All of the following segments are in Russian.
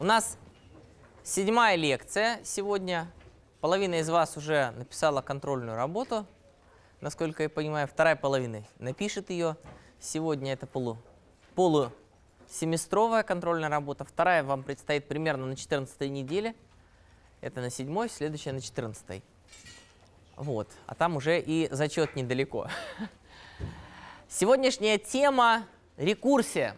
У нас седьмая лекция сегодня. Половина из вас уже написала контрольную работу, насколько я понимаю. Вторая половина напишет ее. Сегодня это полу, полусеместровая контрольная работа. Вторая вам предстоит примерно на 14 неделе. Это на 7 следующая на 14 Вот, а там уже и зачет недалеко. Сегодняшняя тема – рекурсия.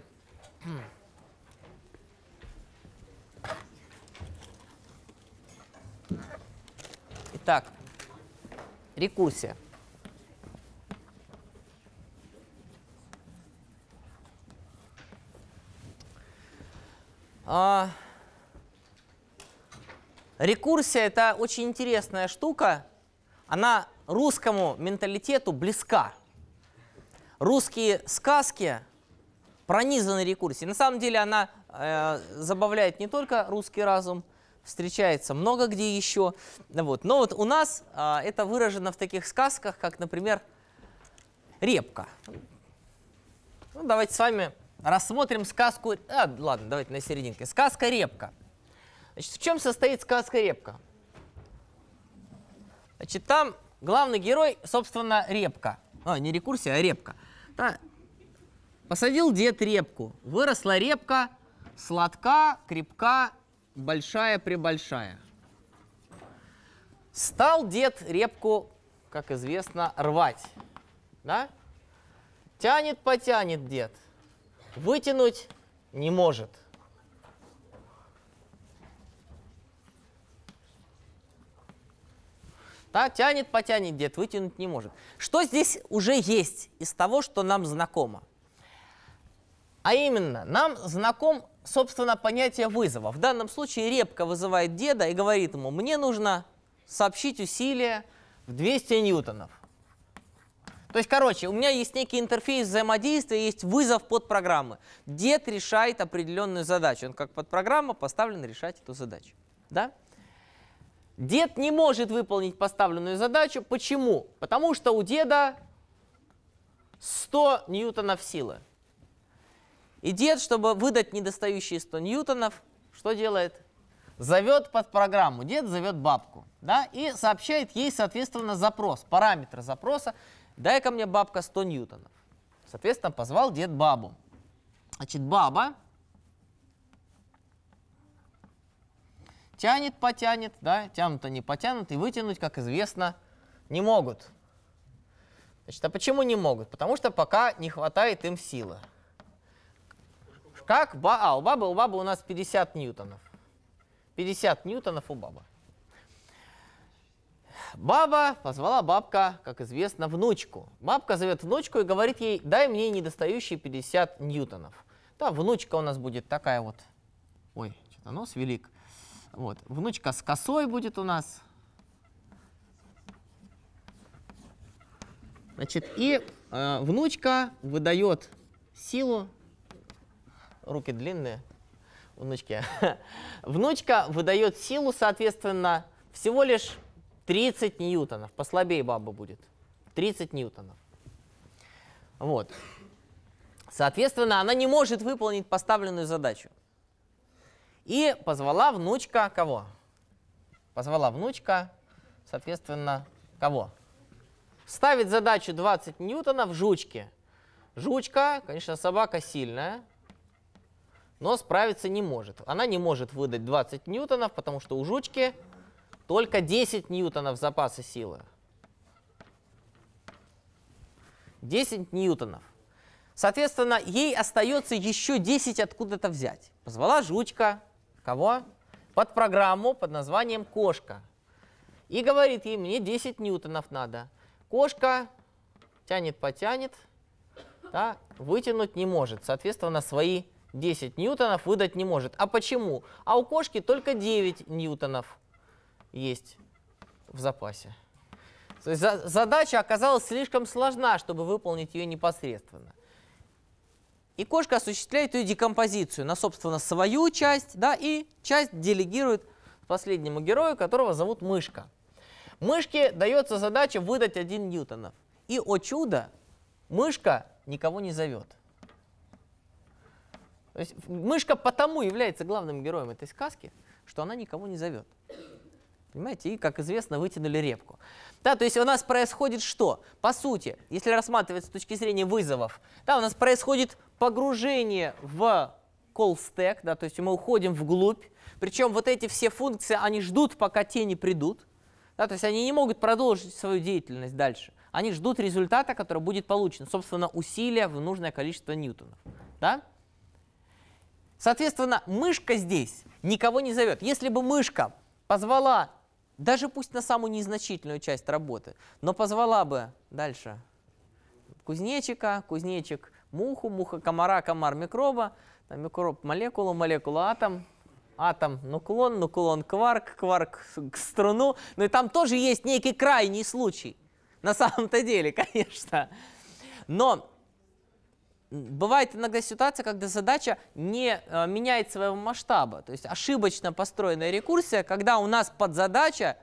Так, рекурсия. А, рекурсия – это очень интересная штука. Она русскому менталитету близка. Русские сказки пронизаны рекурсией. На самом деле она э, забавляет не только русский разум, встречается много где еще. Вот. Но вот у нас а, это выражено в таких сказках, как, например, «Репка». Ну, давайте с вами рассмотрим сказку... А, ладно, давайте на серединке. Сказка «Репка». Значит, в чем состоит сказка «Репка»? Значит, там главный герой, собственно, репка. А, не рекурсия, а репка. Да. Посадил дед репку. Выросла репка, сладка, крепка большая пребольшая. Стал дед репку, как известно, рвать. Да? Тянет, потянет дед. Вытянуть не может. Да, тянет, потянет дед, вытянуть не может. Что здесь уже есть из того, что нам знакомо? А именно, нам знаком собственно, понятие вызова. В данном случае Репка вызывает деда и говорит ему, мне нужно сообщить усилие в 200 ньютонов. То есть, короче, у меня есть некий интерфейс взаимодействия, есть вызов под программы. Дед решает определенную задачу. Он как подпрограмма поставлен решать эту задачу. Да? Дед не может выполнить поставленную задачу. Почему? Потому что у деда 100 ньютонов силы. И дед, чтобы выдать недостающие 100 ньютонов, что делает? Зовет под программу. Дед зовет бабку. Да, и сообщает ей, соответственно, запрос, параметр запроса. Дай ко мне бабка 100 ньютонов. Соответственно, позвал дед бабу. Значит, баба тянет, потянет, да, тянут они, потянут, и вытянуть, как известно, не могут. Значит, а почему не могут? Потому что пока не хватает им силы. Как? Ба а, у бабы, у бабы у нас 50 ньютонов. 50 ньютонов у бабы. Баба позвала бабка, как известно, внучку. Бабка зовет внучку и говорит ей, дай мне недостающие 50 ньютонов. Да, внучка у нас будет такая вот. Ой, что-то нос велик. Вот, внучка с косой будет у нас. Значит, и э, внучка выдает силу руки длинные, внучки. Внучка выдает силу, соответственно, всего лишь 30 ньютонов. Послабее баба будет. 30 ньютонов. Вот. Соответственно, она не может выполнить поставленную задачу. И позвала внучка кого? Позвала внучка, соответственно, кого? Ставит задачу 20 ньютонов жучке. Жучка, конечно, собака сильная, но справиться не может. Она не может выдать 20 ньютонов, потому что у жучки только 10 ньютонов запаса силы. 10 ньютонов. Соответственно, ей остается еще 10 откуда-то взять. Позвала жучка. Кого? Под программу под названием «Кошка». И говорит ей, мне 10 ньютонов надо. Кошка тянет-потянет, да, вытянуть не может. Соответственно, свои 10 ньютонов выдать не может. А почему? А у кошки только 9 ньютонов есть в запасе. То есть задача оказалась слишком сложна, чтобы выполнить ее непосредственно. И кошка осуществляет ее декомпозицию на, собственно, свою часть, да, и часть делегирует последнему герою, которого зовут Мышка. Мышке дается задача выдать 1 ньютонов. И, о чудо, мышка никого не зовет. То есть мышка потому является главным героем этой сказки, что она никого не зовет. Понимаете? И, как известно, вытянули репку. Да, то есть у нас происходит что? По сути, если рассматривать с точки зрения вызовов, да, у нас происходит погружение в call stack, да, то есть мы уходим вглубь, причем вот эти все функции, они ждут, пока тени придут, да, то есть они не могут продолжить свою деятельность дальше. Они ждут результата, который будет получен, собственно, усилия в нужное количество ньютонов. Да? Соответственно, мышка здесь никого не зовет. Если бы мышка позвала, даже пусть на самую незначительную часть работы, но позвала бы дальше кузнечика, кузнечик муху, муха комара, комар микроба, там, микроб молекулу, молекула атом, атом нуклон, нуклон кварк, кварк к струну. Но ну и там тоже есть некий крайний случай. На самом-то деле, конечно. Но бывает иногда ситуация, когда задача не э, меняет своего масштаба. То есть ошибочно построенная рекурсия, когда у нас подзадача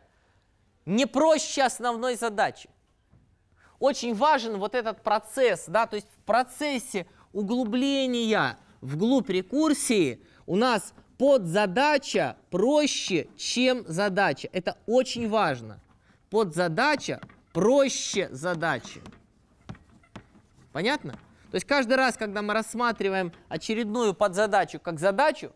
не проще основной задачи. Очень важен вот этот процесс, да, то есть в процессе углубления вглубь рекурсии у нас подзадача проще, чем задача. Это очень важно. Подзадача проще задачи. Понятно? То есть каждый раз, когда мы рассматриваем очередную подзадачу как задачу,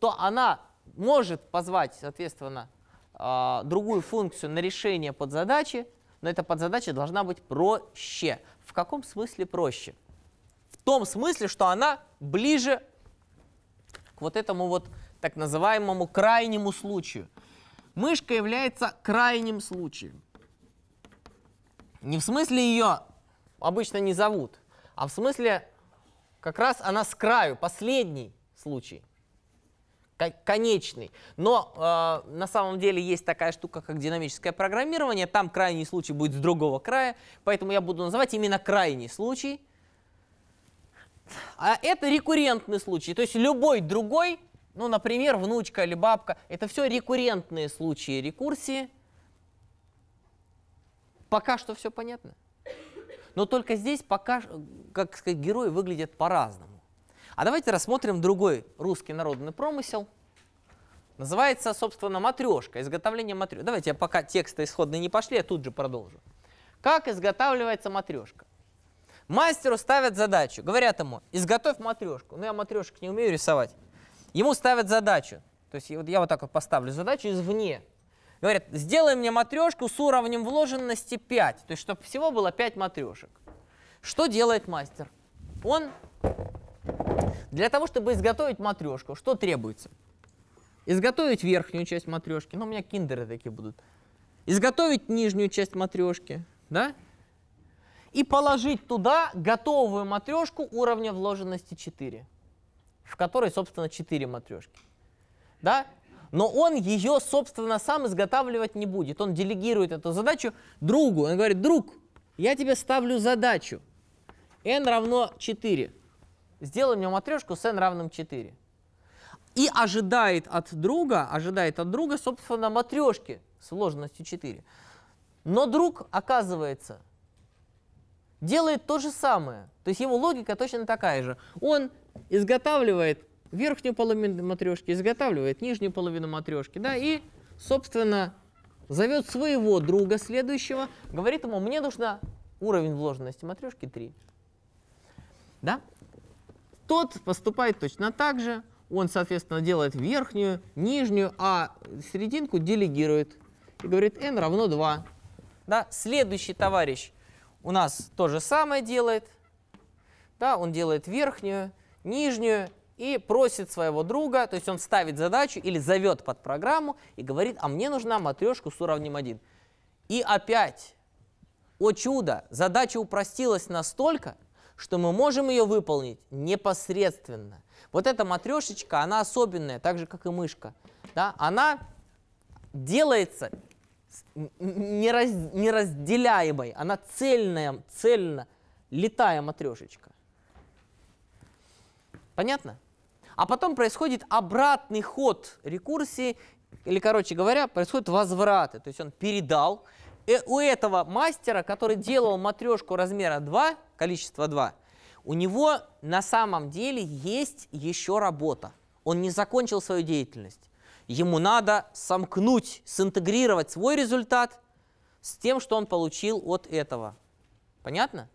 то она может позвать, соответственно, а, другую функцию на решение подзадачи, но эта подзадача должна быть проще. В каком смысле проще? В том смысле, что она ближе к вот этому вот так называемому крайнему случаю. Мышка является крайним случаем. Не в смысле ее обычно не зовут а в смысле как раз она с краю, последний случай, конечный. Но э, на самом деле есть такая штука, как динамическое программирование, там крайний случай будет с другого края, поэтому я буду называть именно крайний случай. А это рекуррентный случай, то есть любой другой, ну, например, внучка или бабка, это все рекуррентные случаи рекурсии. Пока что все понятно. Но только здесь пока, как сказать, герои выглядят по-разному. А давайте рассмотрим другой русский народный промысел. Называется, собственно, матрешка, изготовление матрешки. Давайте я пока тексты исходные не пошли, я тут же продолжу. Как изготавливается матрешка? Мастеру ставят задачу. Говорят ему, изготовь матрешку. Ну, я матрешек не умею рисовать. Ему ставят задачу. То есть я вот так вот поставлю задачу извне. Говорят, сделай мне матрешку с уровнем вложенности 5, то есть чтобы всего было 5 матрешек. Что делает мастер? Он для того, чтобы изготовить матрешку, что требуется? Изготовить верхнюю часть матрешки, ну у меня киндеры такие будут. Изготовить нижнюю часть матрешки, да? И положить туда готовую матрешку уровня вложенности 4, в которой, собственно, 4 матрешки. Да? но он ее, собственно, сам изготавливать не будет. Он делегирует эту задачу другу. Он говорит, друг, я тебе ставлю задачу. n равно 4. Сделай мне матрешку с n равным 4. И ожидает от друга, ожидает от друга, собственно, матрешки с вложенностью 4. Но друг, оказывается, делает то же самое. То есть его логика точно такая же. Он изготавливает верхнюю половину матрешки, изготавливает нижнюю половину матрешки, да, и, собственно, зовет своего друга следующего, говорит ему, мне нужна уровень вложенности матрешки 3. Да? Тот поступает точно так же, он, соответственно, делает верхнюю, нижнюю, а серединку делегирует и говорит n равно 2. Да? Следующий товарищ у нас то же самое делает, да? он делает верхнюю, нижнюю и просит своего друга, то есть он ставит задачу или зовет под программу и говорит, а мне нужна матрешка с уровнем 1. И опять, о чудо, задача упростилась настолько, что мы можем ее выполнить непосредственно. Вот эта матрешечка, она особенная, так же, как и мышка. Да? Она делается нераз, неразделяемой, она цельная, цельно летая матрешечка. Понятно? а потом происходит обратный ход рекурсии, или, короче говоря, происходит возвраты. То есть он передал. И э, у этого мастера, который делал матрешку размера 2, количество 2, у него на самом деле есть еще работа. Он не закончил свою деятельность. Ему надо сомкнуть, синтегрировать свой результат с тем, что он получил от этого. Понятно?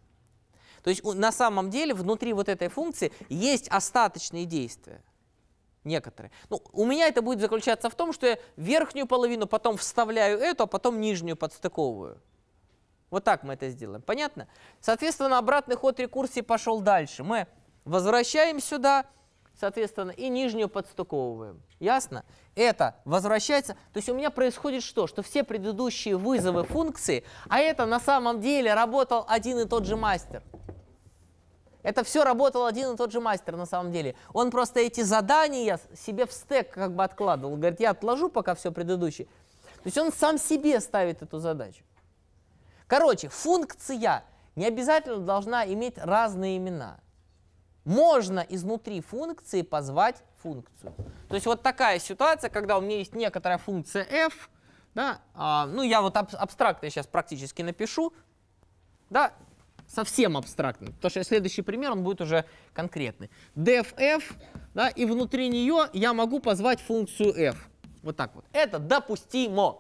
То есть на самом деле внутри вот этой функции есть остаточные действия. Некоторые. Ну, у меня это будет заключаться в том, что я верхнюю половину потом вставляю эту, а потом нижнюю подстыковываю. Вот так мы это сделаем. Понятно? Соответственно, обратный ход рекурсии пошел дальше. Мы возвращаем сюда, соответственно, и нижнюю подстыковываем. Ясно? Это возвращается. То есть у меня происходит что? Что все предыдущие вызовы функции, а это на самом деле работал один и тот же мастер. Это все работал один и тот же мастер на самом деле. Он просто эти задания себе в стек как бы откладывал. Говорит, я отложу пока все предыдущее. То есть он сам себе ставит эту задачу. Короче, функция не обязательно должна иметь разные имена – можно изнутри функции позвать функцию. То есть вот такая ситуация, когда у меня есть некоторая функция f, да, а, ну я вот аб абстрактно сейчас практически напишу, да, совсем абстрактно, потому что следующий пример, он будет уже конкретный. df да, и внутри нее я могу позвать функцию f. Вот так вот. Это допустимо.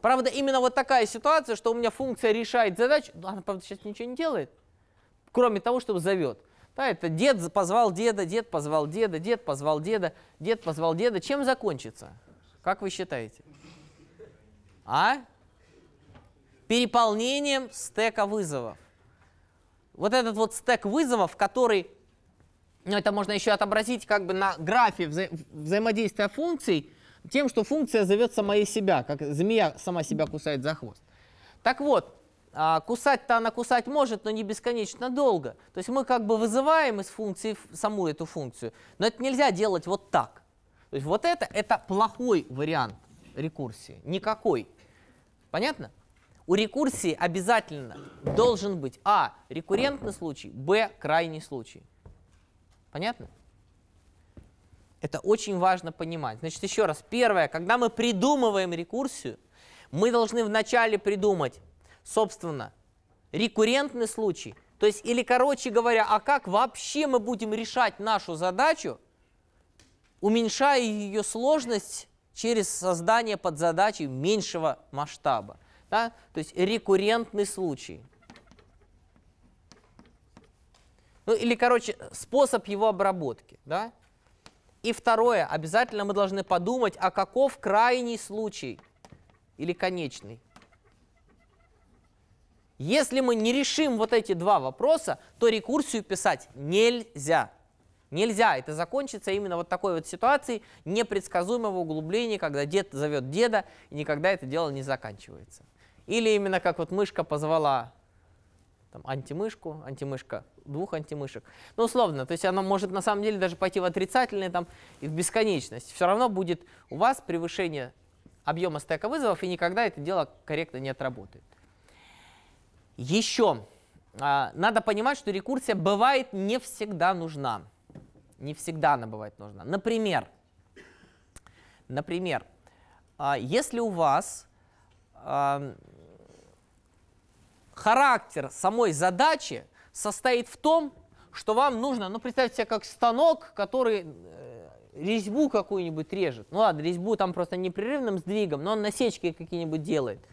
Правда, именно вот такая ситуация, что у меня функция решает задачу, она, правда, сейчас ничего не делает, кроме того, что зовет. Да, это дед позвал деда, дед позвал деда, дед позвал деда, дед позвал деда. Чем закончится? Как вы считаете? А? Переполнением стека вызовов. Вот этот вот стек вызовов, который, ну это можно еще отобразить как бы на графе вза взаимодействия функций, тем, что функция зовет сама себя, как змея сама себя кусает за хвост. Так вот, а кусать-то она кусать может, но не бесконечно долго. То есть мы как бы вызываем из функции саму эту функцию, но это нельзя делать вот так. То есть вот это, это плохой вариант рекурсии, никакой. Понятно? У рекурсии обязательно должен быть а. рекуррентный случай, б. крайний случай. Понятно? Это очень важно понимать. Значит, еще раз, первое, когда мы придумываем рекурсию, мы должны вначале придумать собственно, рекуррентный случай. То есть, или, короче говоря, а как вообще мы будем решать нашу задачу, уменьшая ее сложность через создание подзадачи меньшего масштаба. Да? То есть рекуррентный случай. Ну или, короче, способ его обработки. Да? И второе, обязательно мы должны подумать, а каков крайний случай или конечный. Если мы не решим вот эти два вопроса, то рекурсию писать нельзя. Нельзя. Это закончится именно вот такой вот ситуацией непредсказуемого углубления, когда дед зовет деда, и никогда это дело не заканчивается. Или именно как вот мышка позвала там, антимышку, антимышка двух антимышек. Ну, условно, то есть она может на самом деле даже пойти в отрицательное там, и в бесконечность. Все равно будет у вас превышение объема стека вызовов, и никогда это дело корректно не отработает. Еще а, надо понимать, что рекурсия бывает не всегда нужна. Не всегда она бывает нужна. Например, например а, если у вас а, характер самой задачи состоит в том, что вам нужно, ну, представьте себе, как станок, который э, резьбу какую-нибудь режет. Ну ладно, резьбу там просто непрерывным сдвигом, но он насечки какие-нибудь делает –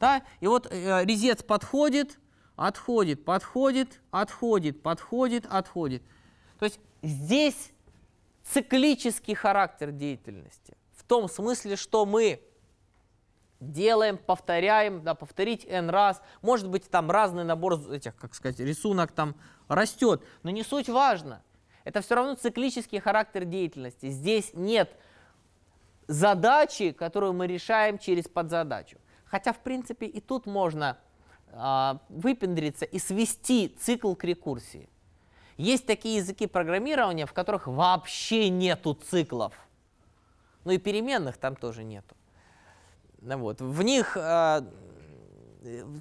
да? И вот э, резец подходит, отходит, подходит, отходит, подходит, отходит. То есть здесь циклический характер деятельности. В том смысле, что мы делаем, повторяем, да, повторить n раз. Может быть, там разный набор этих, как сказать, рисунок там растет, но не суть важно. Это все равно циклический характер деятельности. Здесь нет задачи, которую мы решаем через подзадачу. Хотя, в принципе, и тут можно э, выпендриться и свести цикл к рекурсии. Есть такие языки программирования, в которых вообще нету циклов. Ну и переменных там тоже нету. Ну, вот. В них э,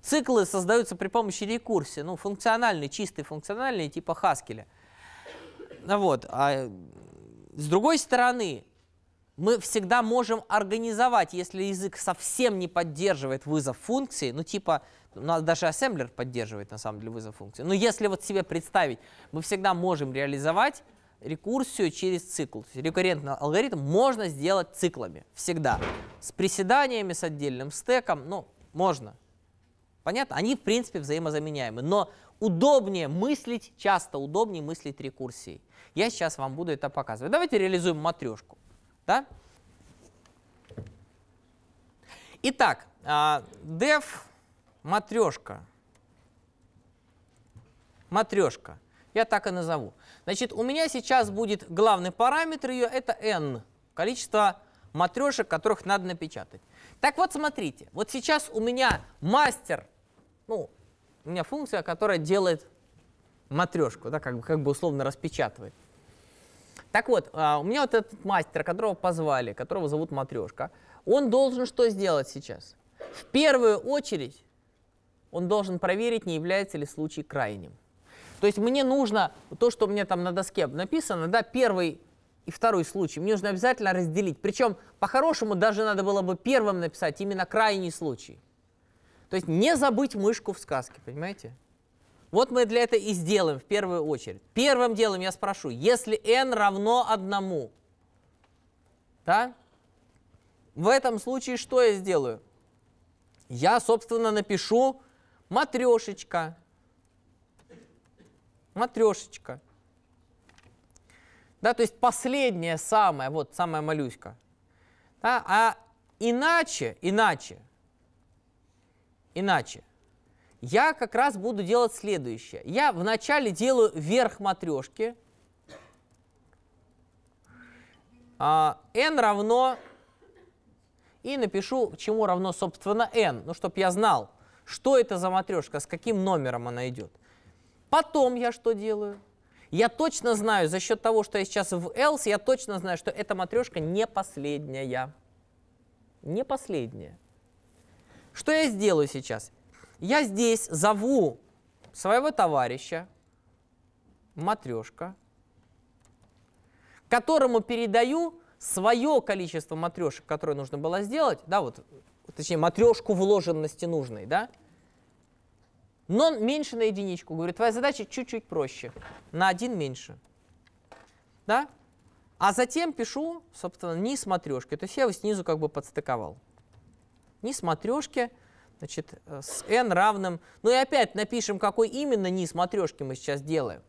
циклы создаются при помощи рекурсии, ну, функциональные, чистые функциональные, типа Хаскеля. Ну, вот. А с другой стороны, мы всегда можем организовать, если язык совсем не поддерживает вызов функции, ну типа, у ну, нас даже ассемблер поддерживает на самом деле вызов функции, но если вот себе представить, мы всегда можем реализовать рекурсию через цикл. То есть рекуррентный алгоритм можно сделать циклами, всегда. С приседаниями, с отдельным стеком, ну, можно. Понятно? Они, в принципе, взаимозаменяемы. Но удобнее мыслить, часто удобнее мыслить рекурсией. Я сейчас вам буду это показывать. Давайте реализуем матрешку. Да? Итак, dev а, матрешка. Матрешка. Я так и назову. Значит, у меня сейчас будет главный параметр ее, это n, количество матрешек, которых надо напечатать. Так вот, смотрите, вот сейчас у меня мастер, ну, у меня функция, которая делает матрешку, да, как бы, как бы условно распечатывает. Так вот, а, у меня вот этот мастер, которого позвали, которого зовут Матрешка, он должен что сделать сейчас? В первую очередь он должен проверить, не является ли случай крайним. То есть мне нужно то, что мне там на доске написано, да, первый и второй случай, мне нужно обязательно разделить. Причем, по-хорошему, даже надо было бы первым написать именно крайний случай. То есть не забыть мышку в сказке, понимаете? Вот мы для этого и сделаем в первую очередь. Первым делом я спрошу, если n равно 1, да, в этом случае что я сделаю? Я, собственно, напишу матрешечка. Матрешечка. Да, то есть последняя самая, вот самая малюська. Да, а иначе, иначе, иначе, я как раз буду делать следующее. Я вначале делаю верх матрешки. А, n равно... И напишу, чему равно, собственно, n, ну, чтобы я знал, что это за матрешка, с каким номером она идет. Потом я что делаю? Я точно знаю, за счет того, что я сейчас в else, я точно знаю, что эта матрешка не последняя. Не последняя. Что я сделаю сейчас? Я здесь зову своего товарища, матрешка, которому передаю свое количество матрешек, которое нужно было сделать, да, вот, точнее, матрешку вложенности нужной, да, но меньше на единичку. Говорю, твоя задача чуть-чуть проще, на один меньше, да, а затем пишу, собственно, низ матрешки, то есть я его снизу как бы подстыковал. Низ матрешки — Значит, э, с n равным... Ну и опять напишем, какой именно низ матрешки мы сейчас делаем.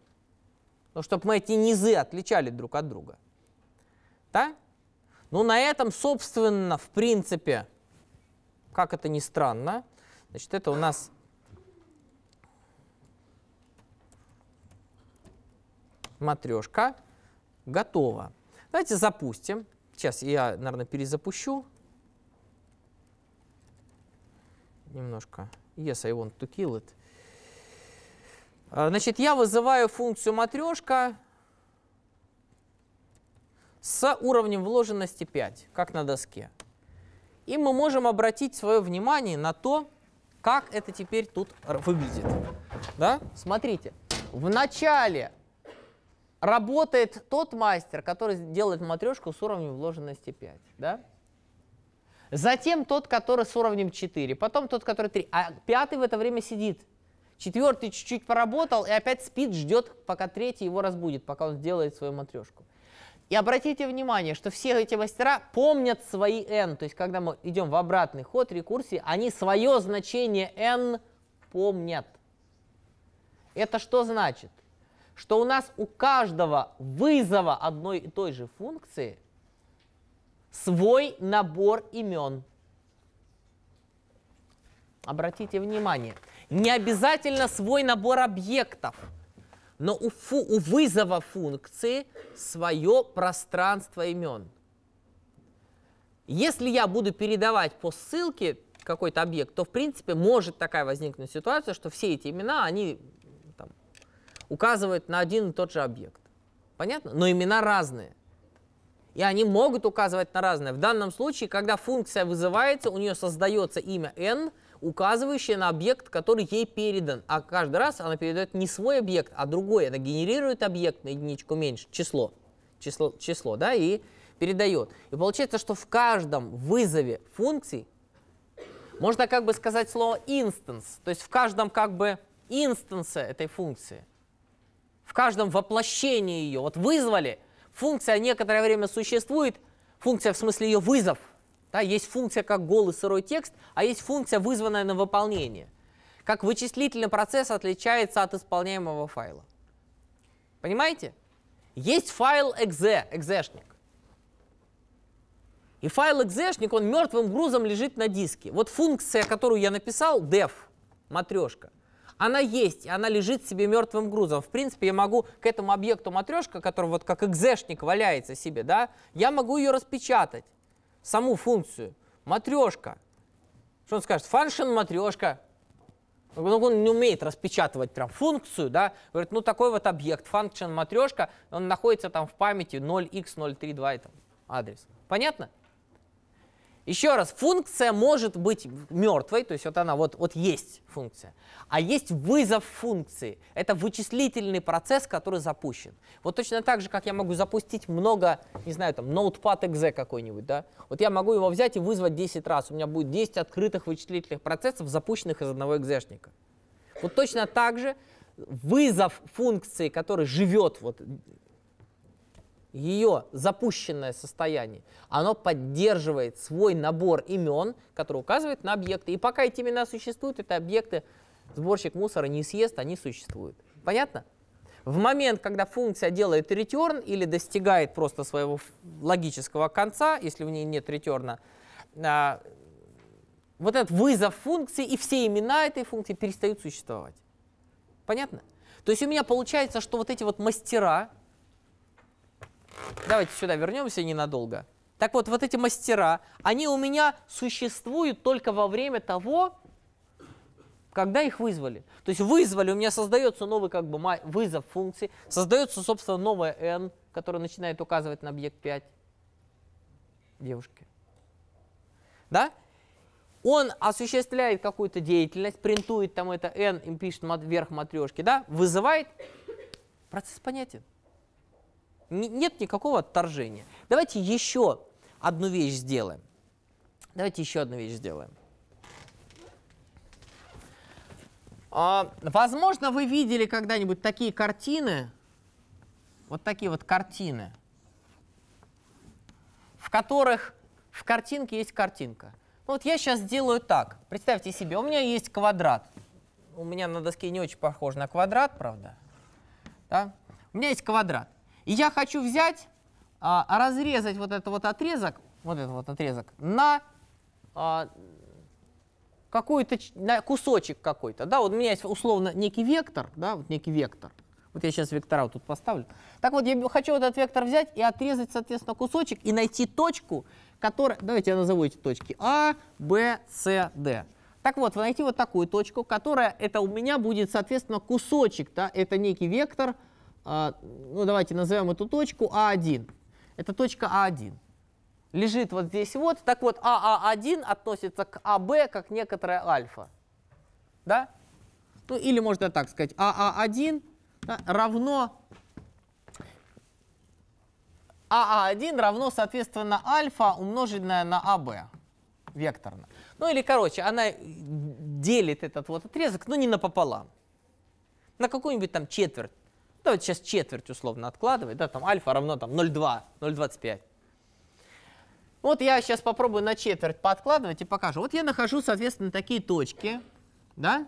Ну, чтобы мы эти низы отличали друг от друга. Да? Ну, на этом, собственно, в принципе, как это ни странно, значит, это у нас матрешка готова. Давайте запустим. Сейчас я, наверное, перезапущу. немножко. Yes, I want to kill it. А, значит, я вызываю функцию матрешка с уровнем вложенности 5, как на доске. И мы можем обратить свое внимание на то, как это теперь тут выглядит. Да? Смотрите, в начале работает тот мастер, который делает матрешку с уровнем вложенности 5. Да? Затем тот, который с уровнем 4, потом тот, который 3. А пятый в это время сидит. Четвертый чуть-чуть поработал и опять спит, ждет, пока третий его разбудит, пока он сделает свою матрешку. И обратите внимание, что все эти мастера помнят свои n. То есть, когда мы идем в обратный ход рекурсии, они свое значение n помнят. Это что значит? Что у нас у каждого вызова одной и той же функции – свой набор имен. Обратите внимание, не обязательно свой набор объектов, но у, фу, у вызова функции свое пространство имен. Если я буду передавать по ссылке какой-то объект, то в принципе может такая возникнуть ситуация, что все эти имена, они там, указывают на один и тот же объект. Понятно? Но имена разные и они могут указывать на разное. В данном случае, когда функция вызывается, у нее создается имя n, указывающее на объект, который ей передан. А каждый раз она передает не свой объект, а другой. Она генерирует объект на единичку меньше, число, число, число да, и передает. И получается, что в каждом вызове функции можно как бы сказать слово instance, то есть в каждом как бы инстансе этой функции, в каждом воплощении ее. Вот вызвали – Функция некоторое время существует, функция в смысле ее вызов. Да, есть функция как голый сырой текст, а есть функция, вызванная на выполнение. Как вычислительный процесс отличается от исполняемого файла. Понимаете? Есть файл exe, экзешник. И файл экзешник, он мертвым грузом лежит на диске. Вот функция, которую я написал, def, матрешка, она есть, она лежит себе мертвым грузом. В принципе, я могу к этому объекту матрешка, который вот как экзешник валяется себе, да, я могу ее распечатать, саму функцию. Матрешка. Что он скажет? Function матрешка. Ну, он не умеет распечатывать прям функцию, да, говорит, ну такой вот объект, function матрешка, он находится там в памяти 0x032 там, адрес. Понятно? Еще раз, функция может быть мертвой, то есть вот она вот, вот есть функция, а есть вызов функции. Это вычислительный процесс, который запущен. Вот точно так же, как я могу запустить много, не знаю, там, ноутпад exe какой-нибудь, да? Вот я могу его взять и вызвать 10 раз, у меня будет 10 открытых вычислительных процессов, запущенных из одного экзешника. Вот точно так же вызов функции, который живет вот ее запущенное состояние, оно поддерживает свой набор имен, который указывает на объекты. И пока эти имена существуют, это объекты сборщик мусора не съест, они существуют. Понятно? В момент, когда функция делает return или достигает просто своего логического конца, если в ней нет return, а, вот этот вызов функции и все имена этой функции перестают существовать. Понятно? То есть у меня получается, что вот эти вот мастера, Давайте сюда вернемся ненадолго. Так вот, вот эти мастера, они у меня существуют только во время того, когда их вызвали. То есть вызвали, у меня создается новый как бы вызов функции, создается, собственно, новая n, которая начинает указывать на объект 5 девушки. Да? Он осуществляет какую-то деятельность, принтует там это n, и пишет вверх матрешки, да? вызывает, процесс понятен нет никакого отторжения. Давайте еще одну вещь сделаем. Давайте еще одну вещь сделаем. А, возможно, вы видели когда-нибудь такие картины, вот такие вот картины, в которых в картинке есть картинка. Ну, вот я сейчас делаю так. Представьте себе, у меня есть квадрат. У меня на доске не очень похож на квадрат, правда? Да? У меня есть квадрат. И я хочу взять, а, разрезать вот этот вот отрезок, вот этот вот отрезок, на а, какой-то на кусочек какой-то. Да, вот у меня есть условно некий вектор, да, вот некий вектор. Вот я сейчас вектора вот тут поставлю. Так вот, я хочу вот этот вектор взять и отрезать, соответственно, кусочек и найти точку, которая... Давайте я назову эти точки. А, Б, С, Д. Так вот, найти вот такую точку, которая это у меня будет, соответственно, кусочек, да, это некий вектор, а, ну давайте назовем эту точку А1. Это точка А1. Лежит вот здесь вот. Так вот, АА1 относится к АБ как некоторая альфа. Да? Ну или можно так сказать, АА1 да, равно АА1 равно, соответственно, альфа, умноженное на АБ векторно. Ну или, короче, она делит этот вот отрезок, но не напополам. На какую-нибудь там четверть давайте сейчас четверть условно откладывать, да, там альфа равно там 0,2, 0,25. Вот я сейчас попробую на четверть подкладывать и покажу. Вот я нахожу, соответственно, такие точки, да,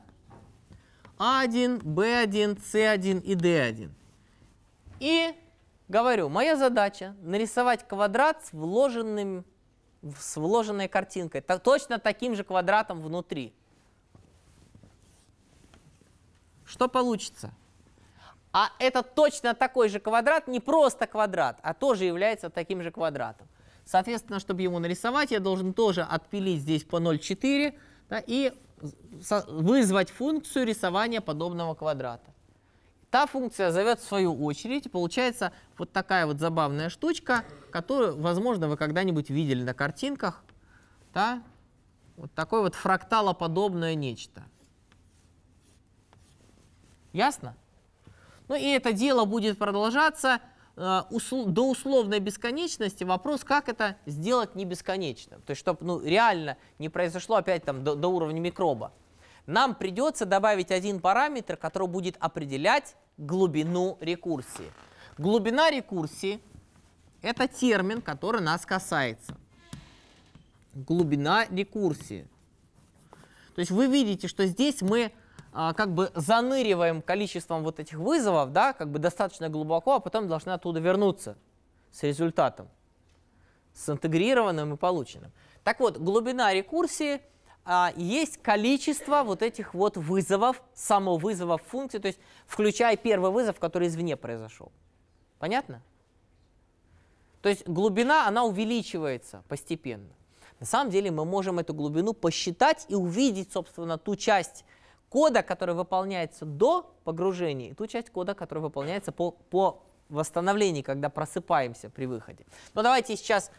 А1, Б1, С1 и Д1. И говорю, моя задача нарисовать квадрат с, вложенным, с вложенной картинкой, точно таким же квадратом внутри. Что получится? А это точно такой же квадрат, не просто квадрат, а тоже является таким же квадратом. Соответственно, чтобы его нарисовать, я должен тоже отпилить здесь по 0,4 да, и вызвать функцию рисования подобного квадрата. Та функция зовет в свою очередь, получается вот такая вот забавная штучка, которую, возможно, вы когда-нибудь видели на картинках. Да? Вот такое вот фракталоподобное нечто. Ясно? Ну и это дело будет продолжаться э, до условной бесконечности. Вопрос, как это сделать не бесконечным. То есть, чтобы ну, реально не произошло опять там до, до уровня микроба. Нам придется добавить один параметр, который будет определять глубину рекурсии. Глубина рекурсии – это термин, который нас касается. Глубина рекурсии. То есть вы видите, что здесь мы а, как бы заныриваем количеством вот этих вызовов, да, как бы достаточно глубоко, а потом должны оттуда вернуться с результатом, с интегрированным и полученным. Так вот, глубина рекурсии а, есть количество вот этих вот вызовов, самовызовов функции, то есть включая первый вызов, который извне произошел. Понятно? То есть глубина, она увеличивается постепенно. На самом деле мы можем эту глубину посчитать и увидеть, собственно, ту часть кода, который выполняется до погружения, и ту часть кода, которая выполняется по, по восстановлению, когда просыпаемся при выходе. Но давайте сейчас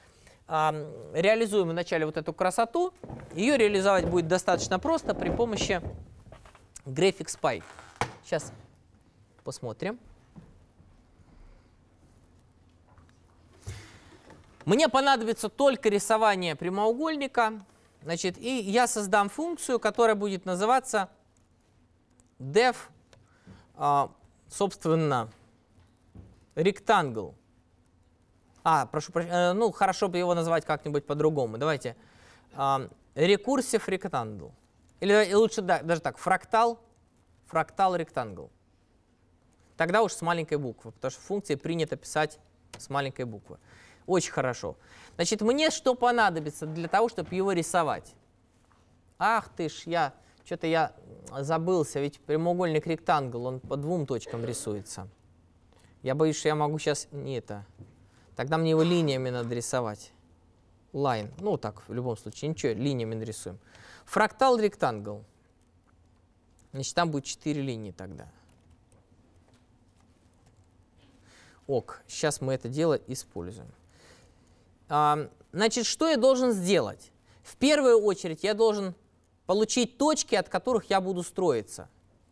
э, реализуем вначале вот эту красоту. Ее реализовать будет достаточно просто при помощи Graphics Py. Сейчас посмотрим. Мне понадобится только рисование прямоугольника. Значит, и я создам функцию, которая будет называться def, а, собственно, rectangle. А, прошу прощения, э, ну хорошо бы его назвать как-нибудь по-другому. Давайте. А, recursive rectangle. Или э, лучше да, даже так, фрактал, фрактал rectangle. Тогда уж с маленькой буквы, потому что функции принято писать с маленькой буквы. Очень хорошо. Значит, мне что понадобится для того, чтобы его рисовать? Ах ты ж, я что-то я забылся, ведь прямоугольник ректангл, он по двум точкам рисуется. Я боюсь, что я могу сейчас не это. Тогда мне его линиями надо рисовать. Line, Ну, так, в любом случае, ничего, линиями нарисуем. Фрактал ректангл. Значит, там будет 4 линии тогда. Ок, сейчас мы это дело используем. А, значит, что я должен сделать? В первую очередь я должен получить точки, от которых я буду строиться,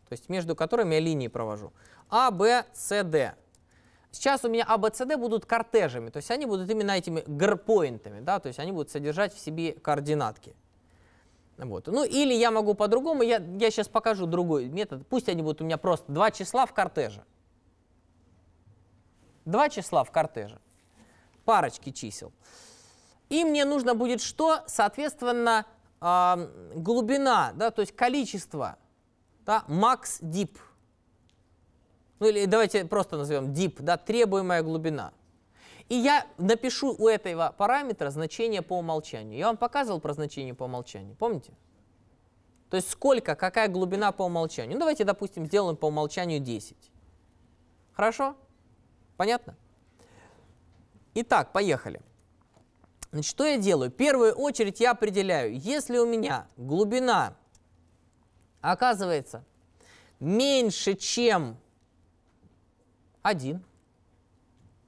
то есть между которыми я линии провожу. А, Б, С, Д. Сейчас у меня А, Б, С, Д будут кортежами, то есть они будут именно этими грпоинтами, да, то есть они будут содержать в себе координатки. Вот. Ну или я могу по-другому, я, я сейчас покажу другой метод, пусть они будут у меня просто два числа в кортеже. Два числа в кортеже, парочки чисел. И мне нужно будет что? Соответственно, э, глубина, да, то есть количество, да, max deep. Ну или давайте просто назовем deep, да, требуемая глубина. И я напишу у этого параметра значение по умолчанию. Я вам показывал про значение по умолчанию, помните? То есть сколько, какая глубина по умолчанию. Ну давайте, допустим, сделаем по умолчанию 10. Хорошо? Понятно? Итак, поехали. Значит, что я делаю? В первую очередь я определяю, если у меня глубина оказывается меньше, чем 1,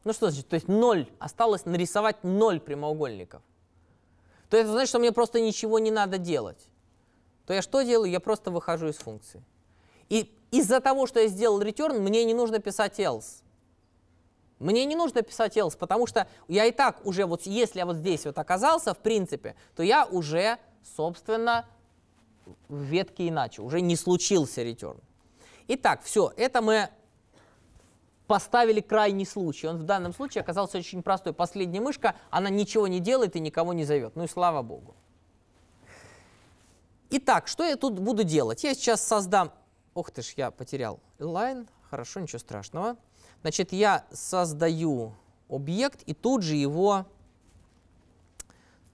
ну что значит, то есть 0, осталось нарисовать 0 прямоугольников, то это значит, что мне просто ничего не надо делать. То я что делаю? Я просто выхожу из функции. И из-за того, что я сделал return, мне не нужно писать else. Мне не нужно писать else, потому что я и так уже, вот если я вот здесь вот оказался, в принципе, то я уже, собственно, в ветке иначе, уже не случился return. Итак, все, это мы поставили крайний случай. Он в данном случае оказался очень простой. Последняя мышка, она ничего не делает и никого не зовет. Ну и слава богу. Итак, что я тут буду делать? Я сейчас создам... Ух ты ж, я потерял line. Хорошо, ничего страшного. Значит, я создаю объект и тут же его,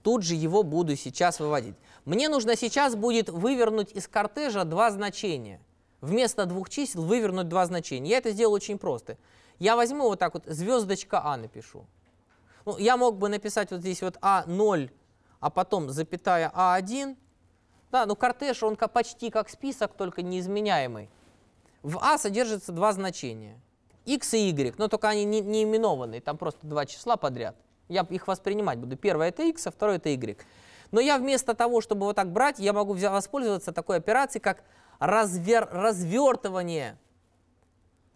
тут же его буду сейчас выводить. Мне нужно сейчас будет вывернуть из кортежа два значения. Вместо двух чисел вывернуть два значения. Я это сделал очень просто. Я возьму вот так вот звездочка А напишу. Ну, я мог бы написать вот здесь вот А0, а потом запятая А1. Да, ну кортеж, он почти как список, только неизменяемый. В А содержится два значения – X и Y, но только они не, не именованы, там просто два числа подряд. Я их воспринимать буду. Первое это X, а второе это Y. Но я вместо того, чтобы вот так брать, я могу воспользоваться такой операцией, как развер, развертывание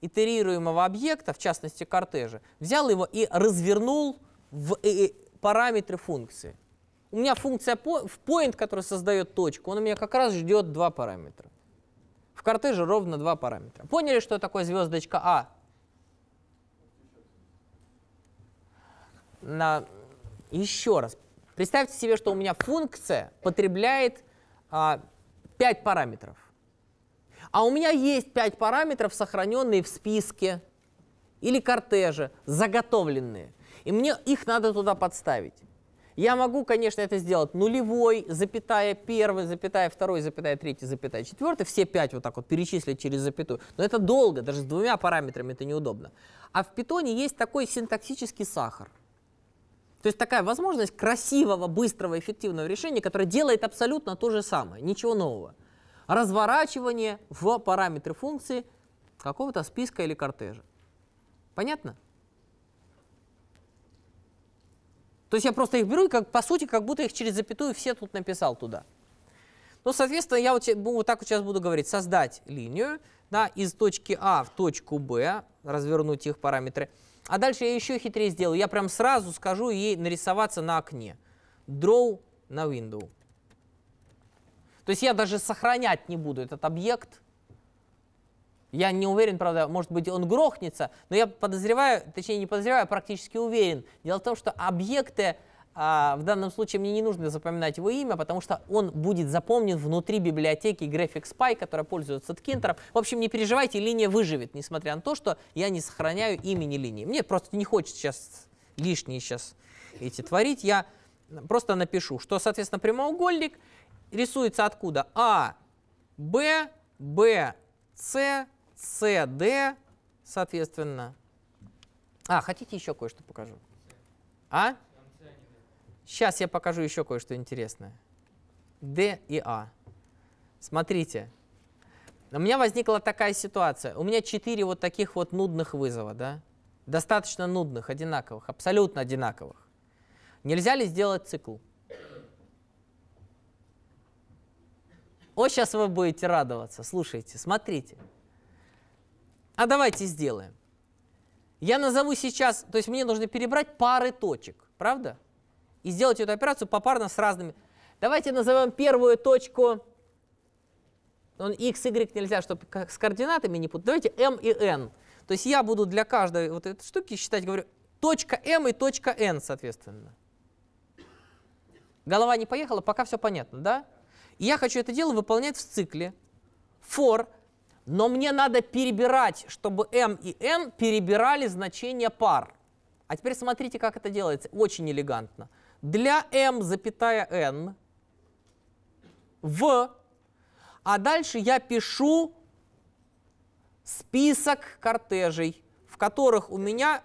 итерируемого объекта, в частности кортежа. Взял его и развернул в э, э, параметры функции. У меня функция в point, который создает точку, он у меня как раз ждет два параметра. В кортеже ровно два параметра. Поняли, что такое звездочка А? на... Еще раз. Представьте себе, что у меня функция потребляет а, 5 параметров. А у меня есть 5 параметров, сохраненные в списке или кортеже, заготовленные. И мне их надо туда подставить. Я могу, конечно, это сделать нулевой, запятая первый, запятая второй, запятая третий, запятая четвертый, все пять вот так вот перечислить через запятую. Но это долго, даже с двумя параметрами это неудобно. А в питоне есть такой синтаксический сахар – то есть такая возможность красивого, быстрого, эффективного решения, которое делает абсолютно то же самое, ничего нового. Разворачивание в параметры функции какого-то списка или кортежа. Понятно? То есть я просто их беру и как, по сути как будто их через запятую все тут написал туда. Ну, соответственно, я вот, ну, вот так вот сейчас буду говорить. Создать линию да, из точки А в точку Б, развернуть их параметры – а дальше я еще хитрее сделаю. Я прям сразу скажу ей нарисоваться на окне. Draw на window. То есть я даже сохранять не буду этот объект. Я не уверен, правда, может быть, он грохнется, но я подозреваю, точнее не подозреваю, а практически уверен. Дело в том, что объекты а, в данном случае мне не нужно запоминать его имя, потому что он будет запомнен внутри библиотеки GraphicSpy, которая пользуется ткинтером. В общем, не переживайте, линия выживет, несмотря на то, что я не сохраняю имени линии. Мне просто не хочется сейчас лишние сейчас эти творить. Я просто напишу, что, соответственно, прямоугольник рисуется откуда? А, Б, Б, С, С, Д, соответственно. А, хотите еще кое-что покажу? А? Сейчас я покажу еще кое-что интересное. D и A. А. Смотрите. У меня возникла такая ситуация. У меня четыре вот таких вот нудных вызова, да? Достаточно нудных, одинаковых, абсолютно одинаковых. Нельзя ли сделать цикл? О, сейчас вы будете радоваться. Слушайте, смотрите. А давайте сделаем. Я назову сейчас, то есть мне нужно перебрать пары точек, правда? и сделать эту операцию попарно с разными. Давайте назовем первую точку, он x, y нельзя, чтобы с координатами не путать. Давайте m эм и n. То есть я буду для каждой вот этой штуки считать, говорю, точка m эм и точка n, соответственно. Голова не поехала, пока все понятно, да? И я хочу это дело выполнять в цикле for, но мне надо перебирать, чтобы m эм и n перебирали значения пар. А теперь смотрите, как это делается. Очень элегантно для m, запятая n в, а дальше я пишу список кортежей, в которых у меня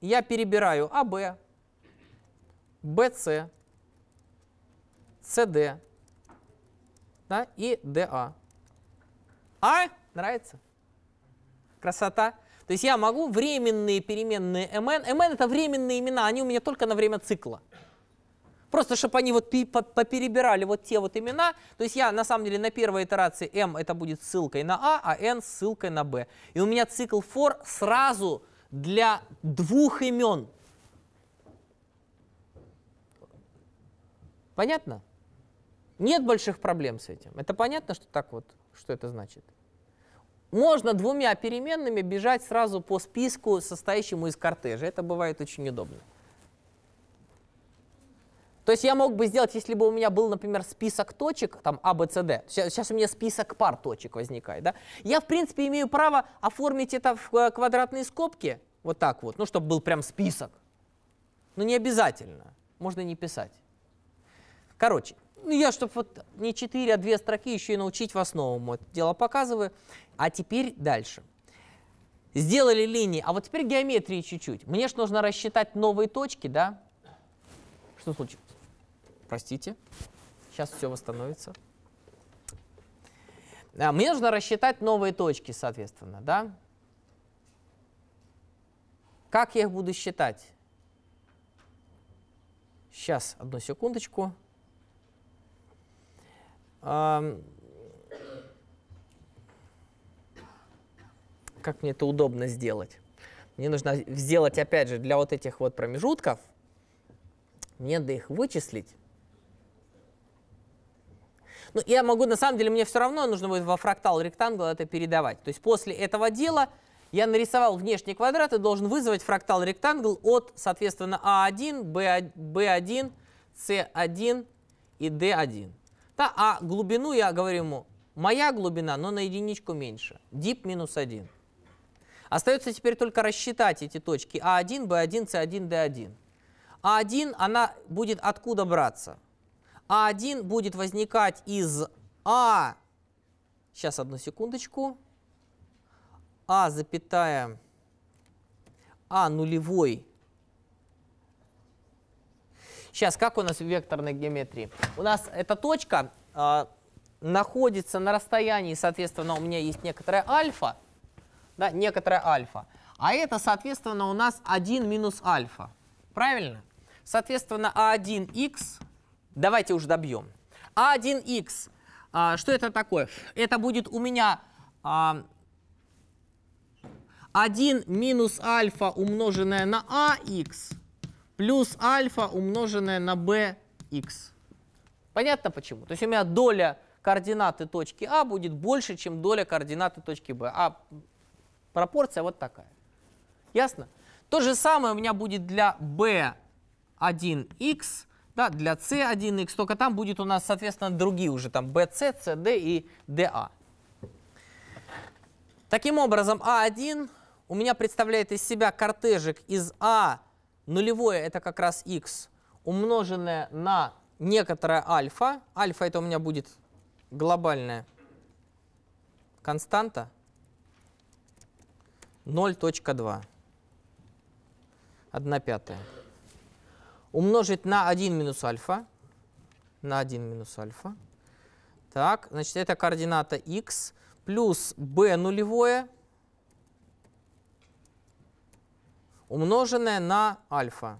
я перебираю АБ, БС, СД да, и ДА. А нравится? Красота. То есть я могу временные переменные mn. mn это временные имена, они у меня только на время цикла. Просто чтобы они вот поперебирали вот те вот имена. То есть я на самом деле на первой итерации m это будет ссылкой на a, а n а ссылкой на b. И у меня цикл for сразу для двух имен. Понятно? Нет больших проблем с этим. Это понятно, что так вот, что это значит? можно двумя переменными бежать сразу по списку, состоящему из кортежа. Это бывает очень удобно. То есть я мог бы сделать, если бы у меня был, например, список точек, там, А, Б, С, Д. Сейчас, сейчас у меня список пар точек возникает, да? Я, в принципе, имею право оформить это в э, квадратные скобки, вот так вот, ну, чтобы был прям список. Но не обязательно, можно не писать. Короче, ну, я, чтобы вот не четыре, а две строки, еще и научить вас новому. Это дело показываю. А теперь дальше. Сделали линии, а вот теперь геометрии чуть-чуть. Мне же нужно рассчитать новые точки, да? Что случилось? Простите. Сейчас все восстановится. А, мне нужно рассчитать новые точки, соответственно, да? Как я их буду считать? Сейчас, одну секундочку. Как мне это удобно сделать? Мне нужно сделать, опять же, для вот этих вот промежутков, мне надо их вычислить. Ну, я могу, на самом деле, мне все равно нужно будет во фрактал ректангла это передавать. То есть после этого дела я нарисовал внешний квадрат и должен вызвать фрактал ректангл от, соответственно, А1, Б 1 а, С 1 и Д 1 да, а глубину я говорю ему, моя глубина, но на единичку меньше. Дип минус один. Остается теперь только рассчитать эти точки А1, Б1, С1, Д1. А1, она будет откуда браться? А1 будет возникать из А, сейчас одну секундочку, А запятая, А нулевой Сейчас, как у нас в векторной геометрии? У нас эта точка э, находится на расстоянии, соответственно, у меня есть некоторая альфа, да, некоторая альфа. А это, соответственно, у нас 1 минус альфа. Правильно? Соответственно, А1х, давайте уже добьем. А1х, а, что это такое? Это будет у меня а, 1 минус альфа умноженное на АХ плюс альфа, умноженное на x Понятно почему? То есть у меня доля координаты точки А будет больше, чем доля координаты точки Б. А пропорция вот такая. Ясно? То же самое у меня будет для B1x, да, для C1x, только там будет у нас, соответственно, другие уже, там BC, CD и DA. А. Таким образом, А1 у меня представляет из себя кортежик из А Нулевое это как раз x, умноженное на некоторое альфа. Альфа это у меня будет глобальная константа 0.2. 1 пятая. Умножить на 1 минус альфа. На 1 минус альфа. Так, значит, это координата x плюс b нулевое умноженное на альфа.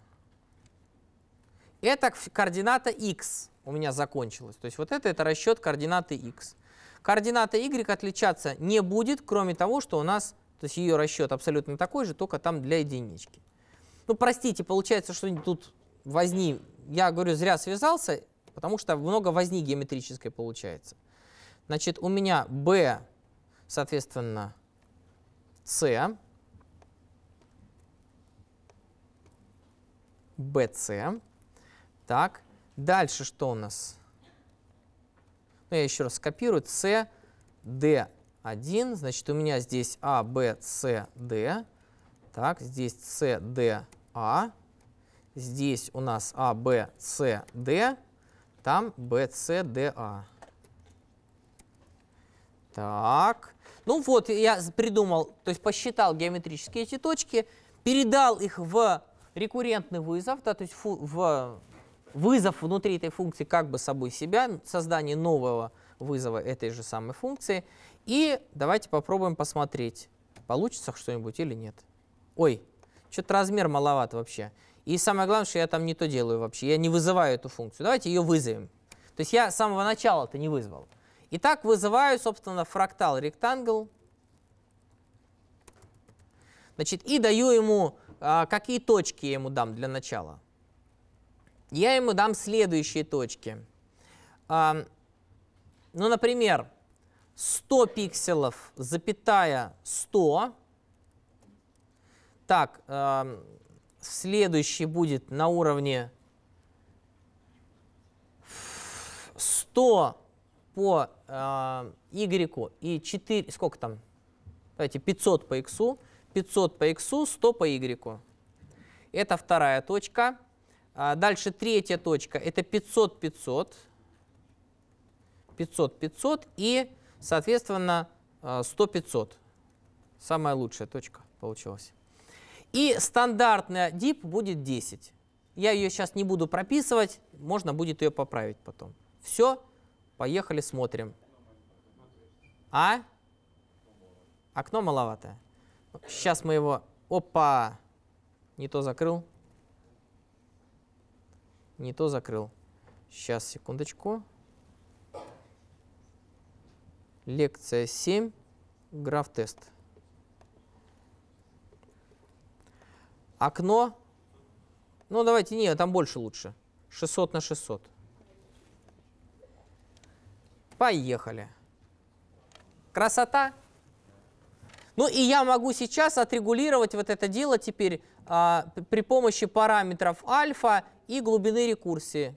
Это координата x у меня закончилась. То есть вот это, это расчет координаты x. Координата y отличаться не будет, кроме того, что у нас, то есть ее расчет абсолютно такой же, только там для единички. Ну, простите, получается, что тут возни, я говорю, зря связался, потому что много возни геометрической получается. Значит, у меня b, соответственно, c, BC. Так, дальше что у нас? Ну, я еще раз скопирую. C, D1. Значит, у меня здесь A, B, C, D. Так, здесь C, D, A. Здесь у нас A, B, C, D. Там B, C, D, A. Так. Ну вот, я придумал, то есть посчитал геометрические эти точки, передал их в рекуррентный вызов, да, то есть фу, в, вызов внутри этой функции как бы собой себя, создание нового вызова этой же самой функции. И давайте попробуем посмотреть, получится что-нибудь или нет. Ой, что-то размер маловат вообще. И самое главное, что я там не то делаю вообще. Я не вызываю эту функцию. Давайте ее вызовем. То есть я с самого начала это не вызвал. Итак, вызываю, собственно, фрактал ректангл. Значит, и даю ему а какие точки я ему дам для начала? Я ему дам следующие точки. А, ну, например, 100 пикселов, запятая 100. Так, а, следующий будет на уровне 100 по э, y и 4, сколько там? Давайте 500 по x, 500 по x, 100 по y. Это вторая точка. А, дальше третья точка. Это 500, 500. 500, 500 и, соответственно, 100, а, 500. Самая лучшая точка получилась. И стандартная дип будет 10. Я ее сейчас не буду прописывать, можно будет ее поправить потом. Все, поехали смотрим. А? Окно маловато. Сейчас мы его... Опа! Не то закрыл. Не то закрыл. Сейчас, секундочку. Лекция 7. Граф-тест. Окно. Ну, давайте, не, там больше лучше. 600 на 600. Поехали. Красота. Ну и я могу сейчас отрегулировать вот это дело теперь а, при помощи параметров альфа и глубины рекурсии.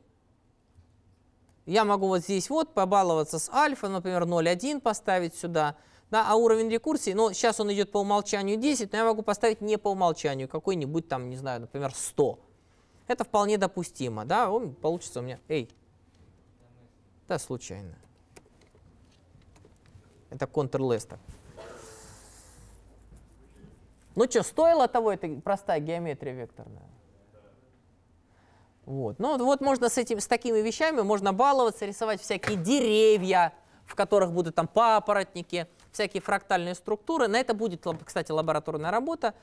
Я могу вот здесь вот побаловаться с альфа, например, 0,1 поставить сюда. Да, а уровень рекурсии, ну, сейчас он идет по умолчанию 10, но я могу поставить не по умолчанию, какой-нибудь там, не знаю, например, 100. Это вполне допустимо, да, он получится у меня, эй, да, случайно. Это Ctrl-S так. Ну что, стоило того это простая геометрия векторная? Вот. Ну вот можно с, этим, с такими вещами, можно баловаться, рисовать всякие деревья, в которых будут там папоротники, всякие фрактальные структуры. На это будет, кстати, лабораторная работа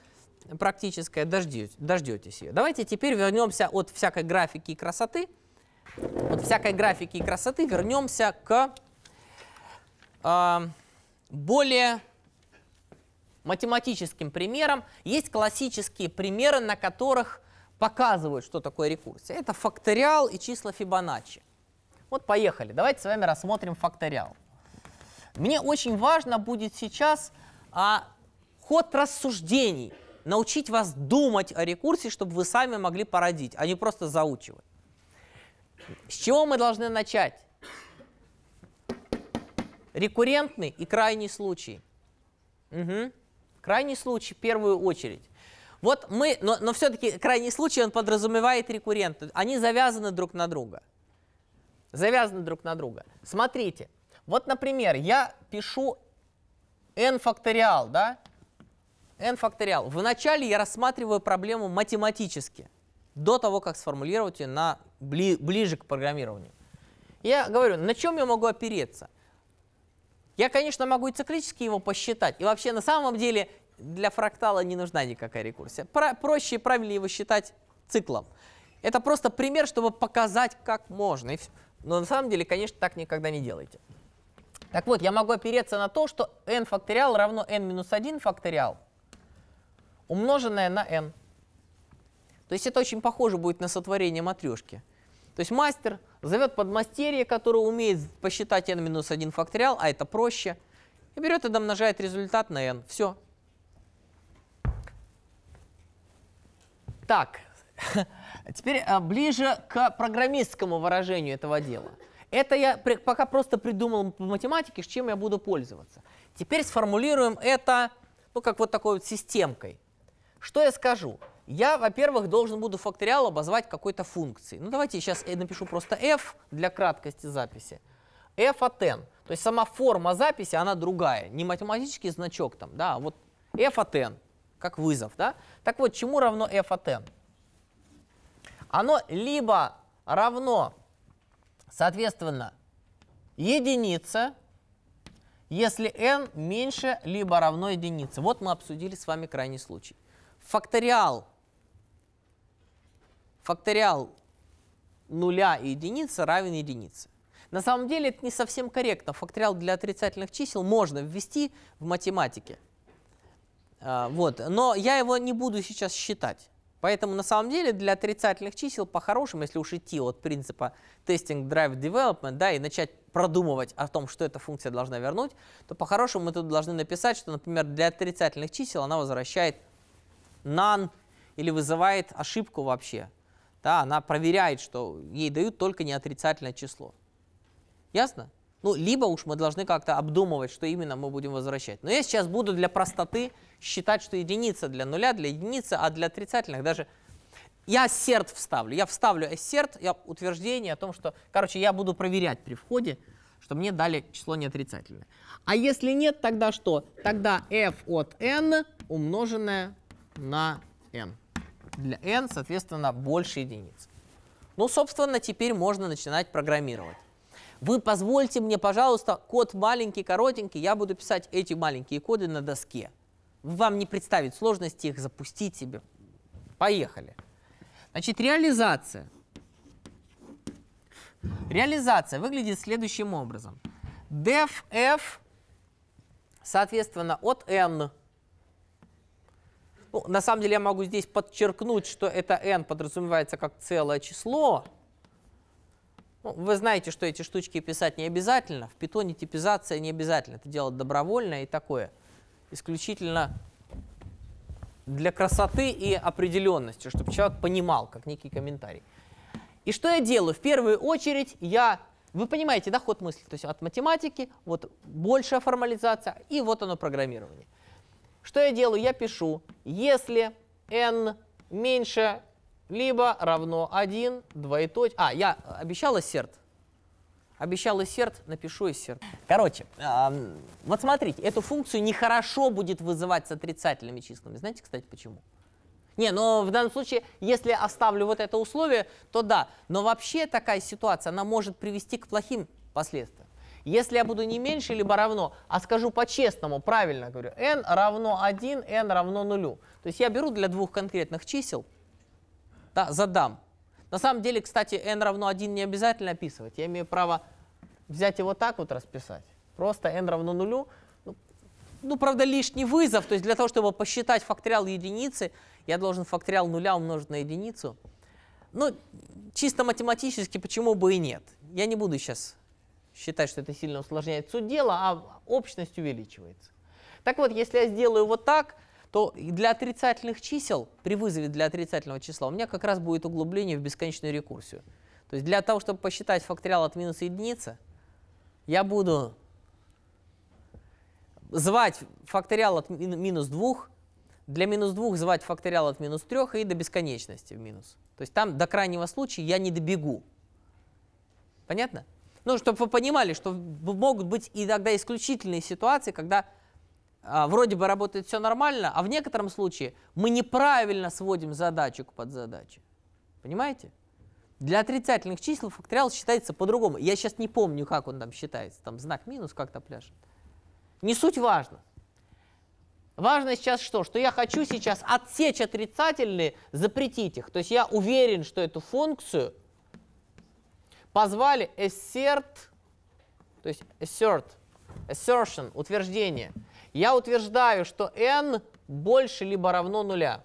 практическая, дождетесь, дождетесь ее. Давайте теперь вернемся от всякой графики и красоты, от всякой графики и красоты вернемся к э, более математическим примерам. Есть классические примеры, на которых показывают, что такое рекурсия. Это факториал и числа Фибоначчи. Вот поехали. Давайте с вами рассмотрим факториал. Мне очень важно будет сейчас а, ход рассуждений, научить вас думать о рекурсии, чтобы вы сами могли породить, а не просто заучивать. С чего мы должны начать? Рекуррентный и крайний случай. Угу. Крайний случай в первую очередь. Вот мы, но, но все-таки крайний случай, он подразумевает рекурренты. Они завязаны друг на друга. Завязаны друг на друга. Смотрите, вот, например, я пишу n факториал, да? n факториал. Вначале я рассматриваю проблему математически, до того, как сформулировать ее на, ближе к программированию. Я говорю, на чем я могу опереться? Я, конечно, могу и циклически его посчитать. И вообще, на самом деле, для фрактала не нужна никакая рекурсия. Про проще и правильнее его считать циклом. Это просто пример, чтобы показать, как можно. Но на самом деле, конечно, так никогда не делайте. Так вот, я могу опереться на то, что n факториал равно n минус 1 факториал, умноженное на n. То есть это очень похоже будет на сотворение матрешки. То есть мастер зовет подмастерье, который умеет посчитать n-1 факториал, а это проще, и берет и домножает результат на n. Все. Так, теперь а, ближе к программистскому выражению этого дела. Это я пока просто придумал в математике, с чем я буду пользоваться. Теперь сформулируем это, ну, как вот такой вот системкой. Что я скажу? Я, во-первых, должен буду факториал обозвать какой-то функцией. Ну, давайте сейчас э, напишу просто f для краткости записи. f от n. То есть сама форма записи, она другая. Не математический значок там, да, а вот f от n, как вызов, да. Так вот, чему равно f от n? Оно либо равно, соответственно, единице, если n меньше либо равно единице. Вот мы обсудили с вами крайний случай. Факториал факториал нуля и единицы равен единице. На самом деле это не совсем корректно. Факториал для отрицательных чисел можно ввести в математике. А, вот. Но я его не буду сейчас считать. Поэтому на самом деле для отрицательных чисел по-хорошему, если уж идти от принципа testing drive development, да, и начать продумывать о том, что эта функция должна вернуть, то по-хорошему мы тут должны написать, что, например, для отрицательных чисел она возвращает none или вызывает ошибку вообще да, она проверяет, что ей дают только неотрицательное число. Ясно? Ну, либо уж мы должны как-то обдумывать, что именно мы будем возвращать. Но я сейчас буду для простоты считать, что единица для нуля, для единицы, а для отрицательных даже... Я ассерт вставлю, я вставлю ассерт, я утверждение о том, что... Короче, я буду проверять при входе, что мне дали число неотрицательное. А если нет, тогда что? Тогда f от n умноженное на n для n, соответственно, больше единиц. Ну, собственно, теперь можно начинать программировать. Вы позвольте мне, пожалуйста, код маленький, коротенький, я буду писать эти маленькие коды на доске. Вам не представить сложности их запустить себе. Поехали. Значит, реализация. Реализация выглядит следующим образом. def f, соответственно, от n ну, на самом деле я могу здесь подчеркнуть, что это n подразумевается как целое число. Ну, вы знаете, что эти штучки писать не обязательно. В питоне типизация не обязательно. Это делать добровольно и такое. Исключительно для красоты и определенности, чтобы человек понимал, как некий комментарий. И что я делаю? В первую очередь я... Вы понимаете, да, ход мысли? То есть от математики, вот большая формализация, и вот оно программирование. Что я делаю? Я пишу, если n меньше либо равно 1, двоеточие. А, я обещала серд. Обещал иссерт, напишу иссерт. Короче, э, вот смотрите, эту функцию нехорошо будет вызывать с отрицательными числами. Знаете, кстати, почему? Не, но в данном случае, если оставлю вот это условие, то да. Но вообще такая ситуация, она может привести к плохим последствиям. Если я буду не меньше либо равно, а скажу по-честному, правильно говорю, n равно 1, n равно 0. То есть я беру для двух конкретных чисел, да, задам. На самом деле, кстати, n равно 1 не обязательно описывать. Я имею право взять его так вот расписать. Просто n равно 0. Ну, ну, правда, лишний вызов. То есть для того, чтобы посчитать факториал единицы, я должен факториал нуля умножить на единицу. Ну, чисто математически почему бы и нет. Я не буду сейчас считать, что это сильно усложняет суть дела, а общность увеличивается. Так вот, если я сделаю вот так, то для отрицательных чисел, при вызове для отрицательного числа, у меня как раз будет углубление в бесконечную рекурсию. То есть для того, чтобы посчитать факториал от минус единицы, я буду звать факториал от минус 2, для минус 2 звать факториал от минус 3 и до бесконечности в минус. То есть там до крайнего случая я не добегу. Понятно? Ну, чтобы вы понимали, что могут быть иногда исключительные ситуации, когда а, вроде бы работает все нормально, а в некотором случае мы неправильно сводим задачу к подзадаче. Понимаете? Для отрицательных чисел факториал считается по-другому. Я сейчас не помню, как он там считается. Там знак минус как-то пляшет. Не суть важно. Важно сейчас что? Что я хочу сейчас отсечь отрицательные, запретить их. То есть я уверен, что эту функцию – позвали assert, то есть assert, assertion, утверждение. Я утверждаю, что n больше либо равно нуля.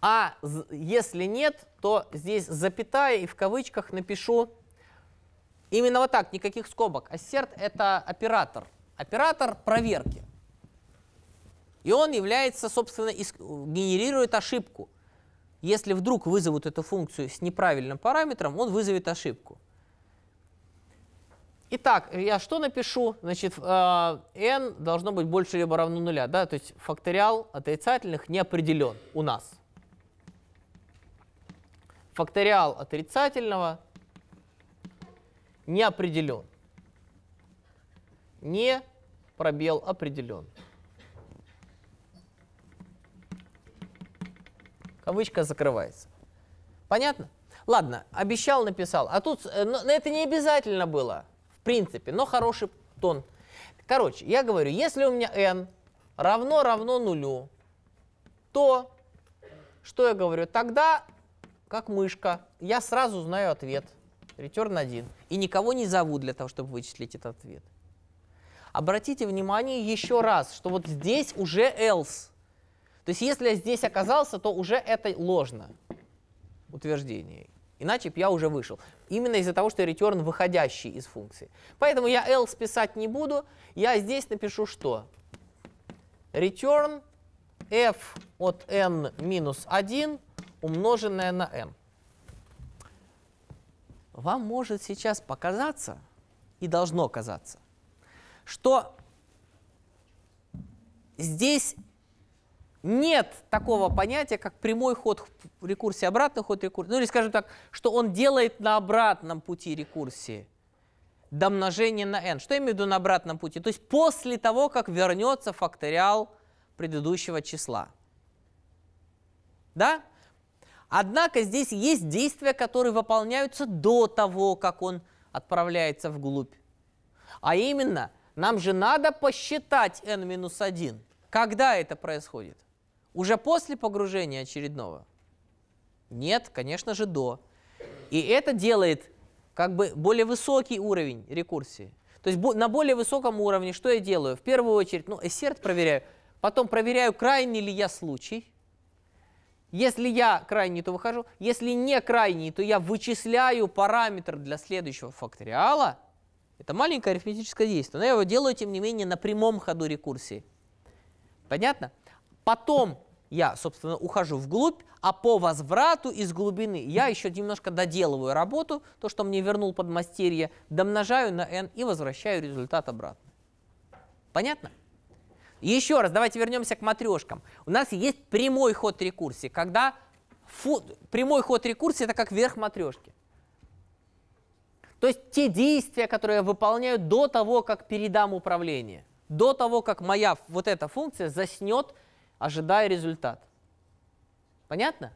А если нет, то здесь запятая и в кавычках напишу именно вот так, никаких скобок. Assert это оператор. Оператор проверки. И он является, собственно, генерирует ошибку. Если вдруг вызовут эту функцию с неправильным параметром, он вызовет ошибку. Итак, я что напишу? Значит, э, n должно быть больше либо равно нуля. Да? То есть факториал отрицательных не определен у нас. Факториал отрицательного не определен. Не пробел определен. кавычка закрывается. Понятно? Ладно, обещал, написал. А тут э, но, это не обязательно было, в принципе, но хороший тон. Короче, я говорю, если у меня n равно равно нулю, то, что я говорю, тогда, как мышка, я сразу знаю ответ. Return 1. И никого не зову для того, чтобы вычислить этот ответ. Обратите внимание еще раз, что вот здесь уже else. То есть если я здесь оказался, то уже это ложно утверждение. Иначе бы я уже вышел. Именно из-за того, что return выходящий из функции. Поэтому я L списать не буду. Я здесь напишу что? Return f от n минус 1 умноженное на n. Вам может сейчас показаться, и должно казаться, что здесь нет такого понятия, как прямой ход рекурсии, обратный ход рекурсии. Ну или, скажем так, что он делает на обратном пути рекурсии до множения на n. Что я имею в виду на обратном пути? То есть после того, как вернется факториал предыдущего числа. Да? Однако здесь есть действия, которые выполняются до того, как он отправляется вглубь. А именно, нам же надо посчитать n-1. Когда это происходит? Уже после погружения очередного? Нет, конечно же, до. И это делает как бы более высокий уровень рекурсии. То есть на более высоком уровне что я делаю? В первую очередь, ну, эссерт проверяю, потом проверяю, крайний ли я случай. Если я крайний, то выхожу. Если не крайний, то я вычисляю параметр для следующего факториала. Это маленькое арифметическое действие, но я его делаю, тем не менее, на прямом ходу рекурсии. Понятно? Потом я, собственно, ухожу вглубь, а по возврату из глубины я еще немножко доделываю работу, то, что мне вернул подмастерье, домножаю на n и возвращаю результат обратно. Понятно? Еще раз, давайте вернемся к матрешкам. У нас есть прямой ход рекурсии, когда фу, прямой ход рекурсии это как верх матрешки. То есть те действия, которые я выполняю до того, как передам управление, до того, как моя вот эта функция заснет ожидая результат. Понятно?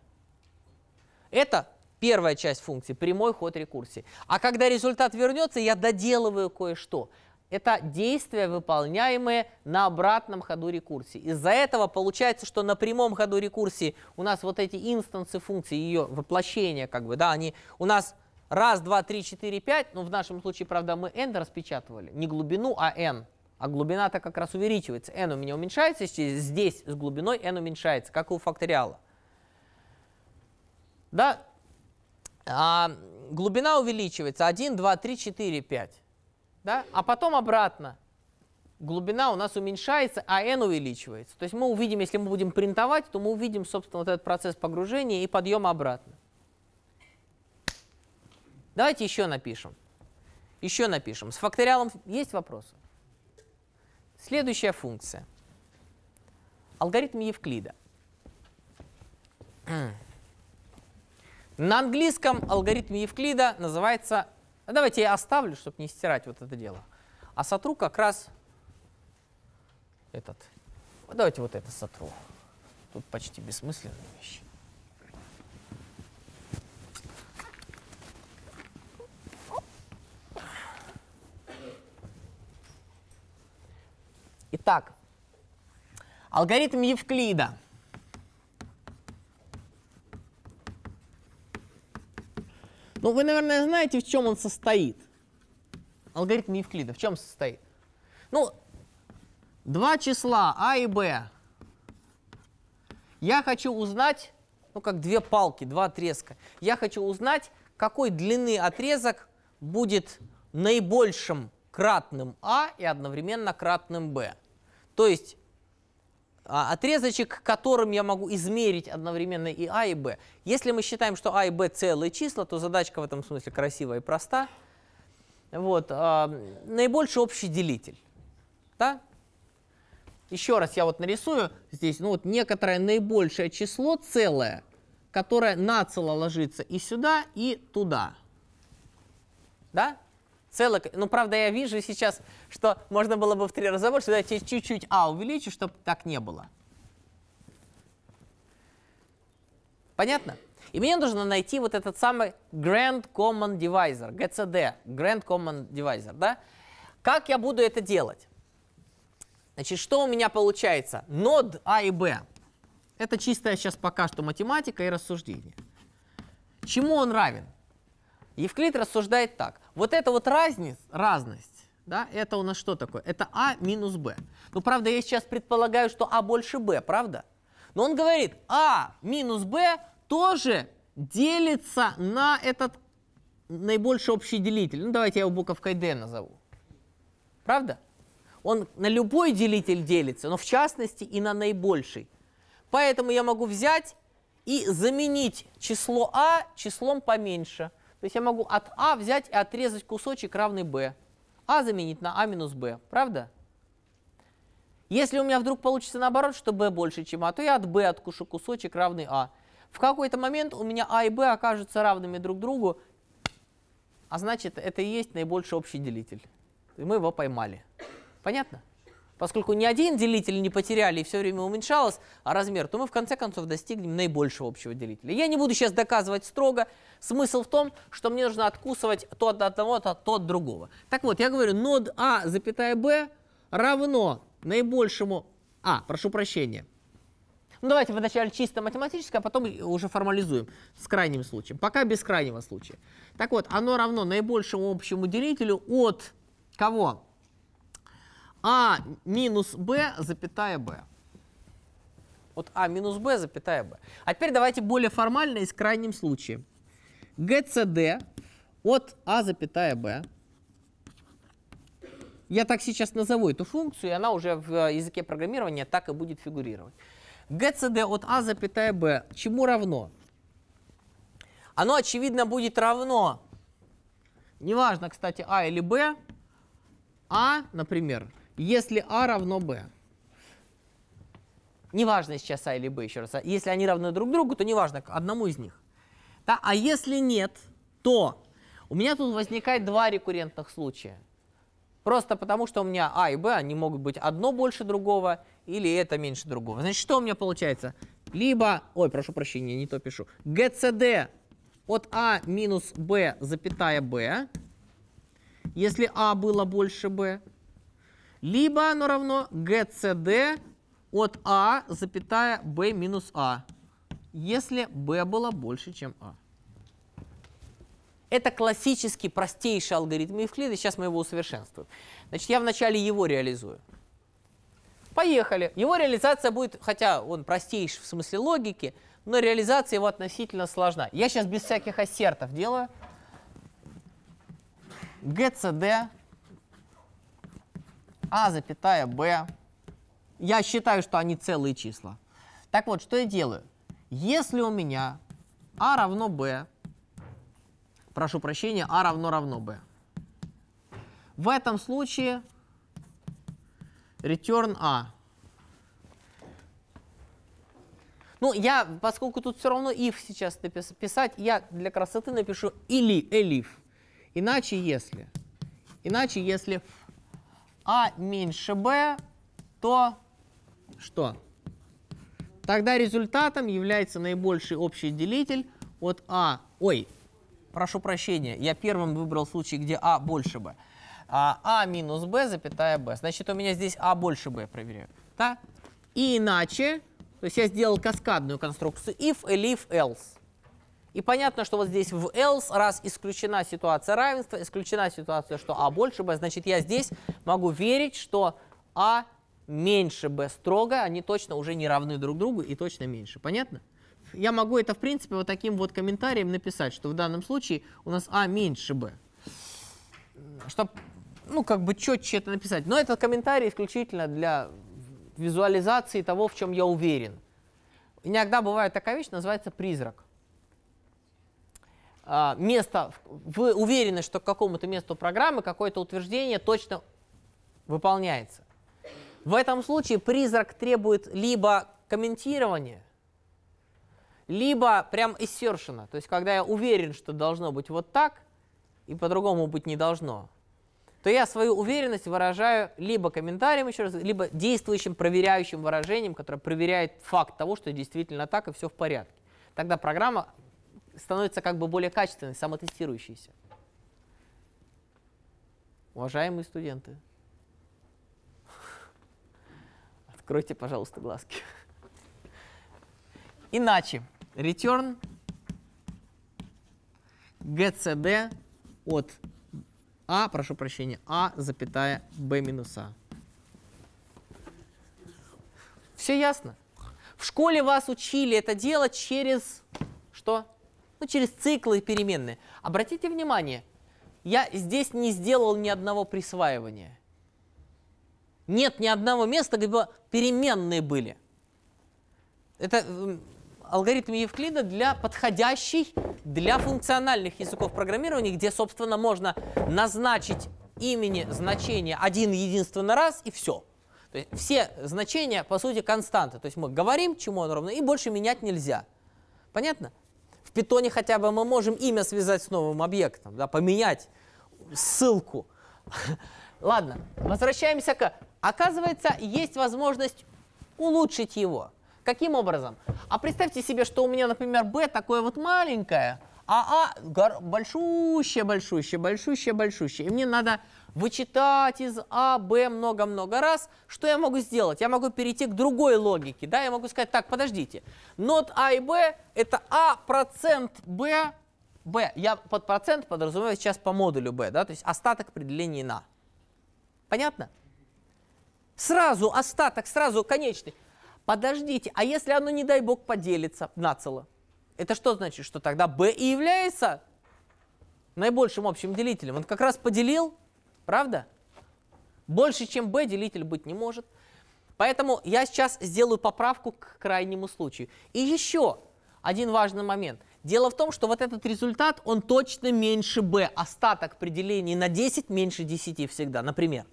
Это первая часть функции, прямой ход рекурсии. А когда результат вернется, я доделываю кое-что. Это действия, выполняемые на обратном ходу рекурсии. Из-за этого получается, что на прямом ходу рекурсии у нас вот эти инстансы функции, ее воплощение, как бы, да, они у нас раз, два, три, четыре, пять, ну в нашем случае, правда, мы n распечатывали, не глубину, а n а глубина-то как раз увеличивается. n у меня уменьшается, здесь с глубиной n уменьшается, как у факториала. Да? А глубина увеличивается 1, 2, 3, 4, 5. Да? А потом обратно. Глубина у нас уменьшается, а n увеличивается. То есть мы увидим, если мы будем принтовать, то мы увидим, собственно, вот этот процесс погружения и подъема обратно. Давайте еще напишем. Еще напишем. С факториалом есть вопросы? Следующая функция. Алгоритм Евклида. На английском алгоритм Евклида называется... Ну, давайте я оставлю, чтобы не стирать вот это дело. А сотру как раз этот. Давайте вот это сотру. Тут почти бессмысленные вещи. Итак, алгоритм Евклида. Ну, вы, наверное, знаете, в чем он состоит. Алгоритм Евклида в чем состоит? Ну, два числа А и Б. Я хочу узнать, ну, как две палки, два отрезка. Я хочу узнать, какой длины отрезок будет наибольшим кратным А и одновременно кратным Б. То есть а, отрезочек, которым я могу измерить одновременно и А, и Б. Если мы считаем, что А и Б целые числа, то задачка в этом смысле красивая и проста. Вот, а, наибольший общий делитель. Да? Еще раз я вот нарисую здесь, ну вот некоторое наибольшее число целое, которое нацело ложится и сюда, и туда. Да? целок. Ну, правда, я вижу сейчас, что можно было бы в три раза больше. Давайте чуть-чуть А увеличу, чтобы так не было. Понятно? И мне нужно найти вот этот самый Grand Common Divisor, GCD, Grand Common Divisor, да? Как я буду это делать? Значит, что у меня получается? Нод А и Б. Это чистая сейчас пока что математика и рассуждение. Чему он равен? Евклид рассуждает так. Вот эта вот разниц, разность, да, это у нас что такое? Это А минус Б. Ну, правда, я сейчас предполагаю, что А больше Б, правда? Но он говорит, А минус Б тоже делится на этот наибольший общий делитель. Ну, давайте я его буковкой D назову. Правда? Он на любой делитель делится, но в частности и на наибольший. Поэтому я могу взять и заменить число А числом поменьше – то есть я могу от А взять и отрезать кусочек, равный b. А заменить на А минус b, правда? Если у меня вдруг получится наоборот, что b больше, чем А, то я от b откушу кусочек, равный А. В какой-то момент у меня А и b окажутся равными друг другу, а значит, это и есть наибольший общий делитель. И мы его поймали. Понятно? поскольку ни один делитель не потеряли и все время уменьшалось, а размер, то мы в конце концов достигнем наибольшего общего делителя. Я не буду сейчас доказывать строго. Смысл в том, что мне нужно откусывать то от одного, то, от другого. Так вот, я говорю, нод А, запятая Б равно наибольшему А, прошу прощения. Ну, давайте вначале чисто математическое, а потом уже формализуем с крайним случаем. Пока без крайнего случая. Так вот, оно равно наибольшему общему делителю от кого? А минус b, запятая b. Вот а минус b, запятая b. А теперь давайте более формально и с крайним случаем. gcd от а, запятая b. Я так сейчас назову эту функцию, и она уже в э, языке программирования так и будет фигурировать. gcd от а, запятая b чему равно? Оно, очевидно, будет равно, неважно, кстати, а или b, а, например, если А равно Б, неважно сейчас А или Б, еще раз, а если они равны друг другу, то неважно одному из них. Да? А если нет, то у меня тут возникает два рекуррентных случая. Просто потому, что у меня А и Б, они могут быть одно больше другого или это меньше другого. Значит, что у меня получается? Либо, ой, прошу прощения, не то пишу, ГЦД от А минус Б, запятая Б, если А было больше Б, либо оно равно GCD от А, запятая B минус А, если B было больше, чем А. Это классический простейший алгоритм Евклида, сейчас мы его усовершенствуем. Значит, я вначале его реализую. Поехали. Его реализация будет, хотя он простейший в смысле логики, но реализация его относительно сложна. Я сейчас без всяких ассертов делаю. GCD а, запятая, Б. Я считаю, что они целые числа. Так вот, что я делаю? Если у меня А равно Б, прошу прощения, А равно равно Б. В этом случае return А. Ну, я, поскольку тут все равно if сейчас писать, я для красоты напишу или elif. Иначе если. Иначе если а меньше b, то что? Тогда результатом является наибольший общий делитель от А. Ой, прошу прощения, я первым выбрал случай, где А больше b. А, а минус b запятая b, Значит, у меня здесь А больше b проверяю. Да? И иначе, то есть я сделал каскадную конструкцию if, elif, else. И понятно, что вот здесь в else, раз исключена ситуация равенства, исключена ситуация, что а больше b, значит, я здесь могу верить, что а меньше b строго, они точно уже не равны друг другу и точно меньше. Понятно? Я могу это, в принципе, вот таким вот комментарием написать, что в данном случае у нас а меньше b. Чтобы, ну, как бы четче это написать. Но этот комментарий исключительно для визуализации того, в чем я уверен. Иногда бывает такая вещь, называется призрак. А, место, вы уверены, что к какому-то месту программы какое-то утверждение точно выполняется. В этом случае призрак требует либо комментирования, либо прям иссершина, то есть когда я уверен, что должно быть вот так, и по-другому быть не должно, то я свою уверенность выражаю либо комментарием еще раз, либо действующим проверяющим выражением, которое проверяет факт того, что действительно так и все в порядке. Тогда программа становится как бы более качественной, самотестирующейся. Уважаемые студенты, откройте, пожалуйста, глазки. Иначе, return gcd от а, прошу прощения, а, запятая, Б минус а. Все ясно? В школе вас учили это делать через что? ну, через циклы и переменные. Обратите внимание, я здесь не сделал ни одного присваивания. Нет ни одного места, где бы переменные были. Это эм, алгоритм Евклида для подходящий для функциональных языков программирования, где, собственно, можно назначить имени значение один единственный раз и все. То есть все значения, по сути, константы. То есть мы говорим, чему оно равно, и больше менять нельзя. Понятно? В питоне хотя бы мы можем имя связать с новым объектом, да, поменять ссылку. Ладно, возвращаемся к... Оказывается, есть возможность улучшить его. Каким образом? А представьте себе, что у меня, например, b такое вот маленькое, а а большущее, большущее, большущее, большущее. И мне надо вычитать из А, Б много-много раз, что я могу сделать? Я могу перейти к другой логике, да, я могу сказать, так, подождите, нот А и Б это А процент Б, Б, я под процент подразумеваю сейчас по модулю Б, да, то есть остаток при делении на. Понятно? Сразу остаток, сразу конечный. Подождите, а если оно, не дай бог, поделится нацело? Это что значит, что тогда B и является наибольшим общим делителем? Он как раз поделил Правда? Больше, чем b делитель быть не может. Поэтому я сейчас сделаю поправку к крайнему случаю. И еще один важный момент. Дело в том, что вот этот результат, он точно меньше b. Остаток при делении на 10 меньше 10 всегда. Например,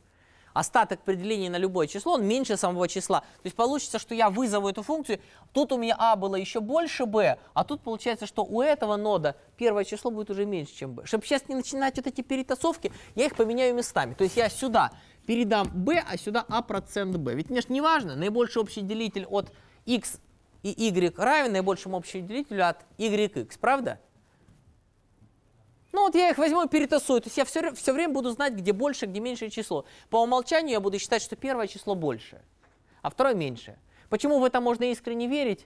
остаток при на любое число, он меньше самого числа. То есть получится, что я вызову эту функцию, тут у меня а было еще больше b, а тут получается, что у этого нода первое число будет уже меньше, чем b. Чтобы сейчас не начинать вот эти перетасовки, я их поменяю местами. То есть я сюда передам b, а сюда а процент b. Ведь мне же не важно, наибольший общий делитель от x и y равен наибольшему общему делителю от y, x, правда? Ну вот я их возьму и перетасую. То есть я все, все время буду знать, где больше, где меньшее число. По умолчанию я буду считать, что первое число больше, а второе меньше. Почему в это можно искренне верить?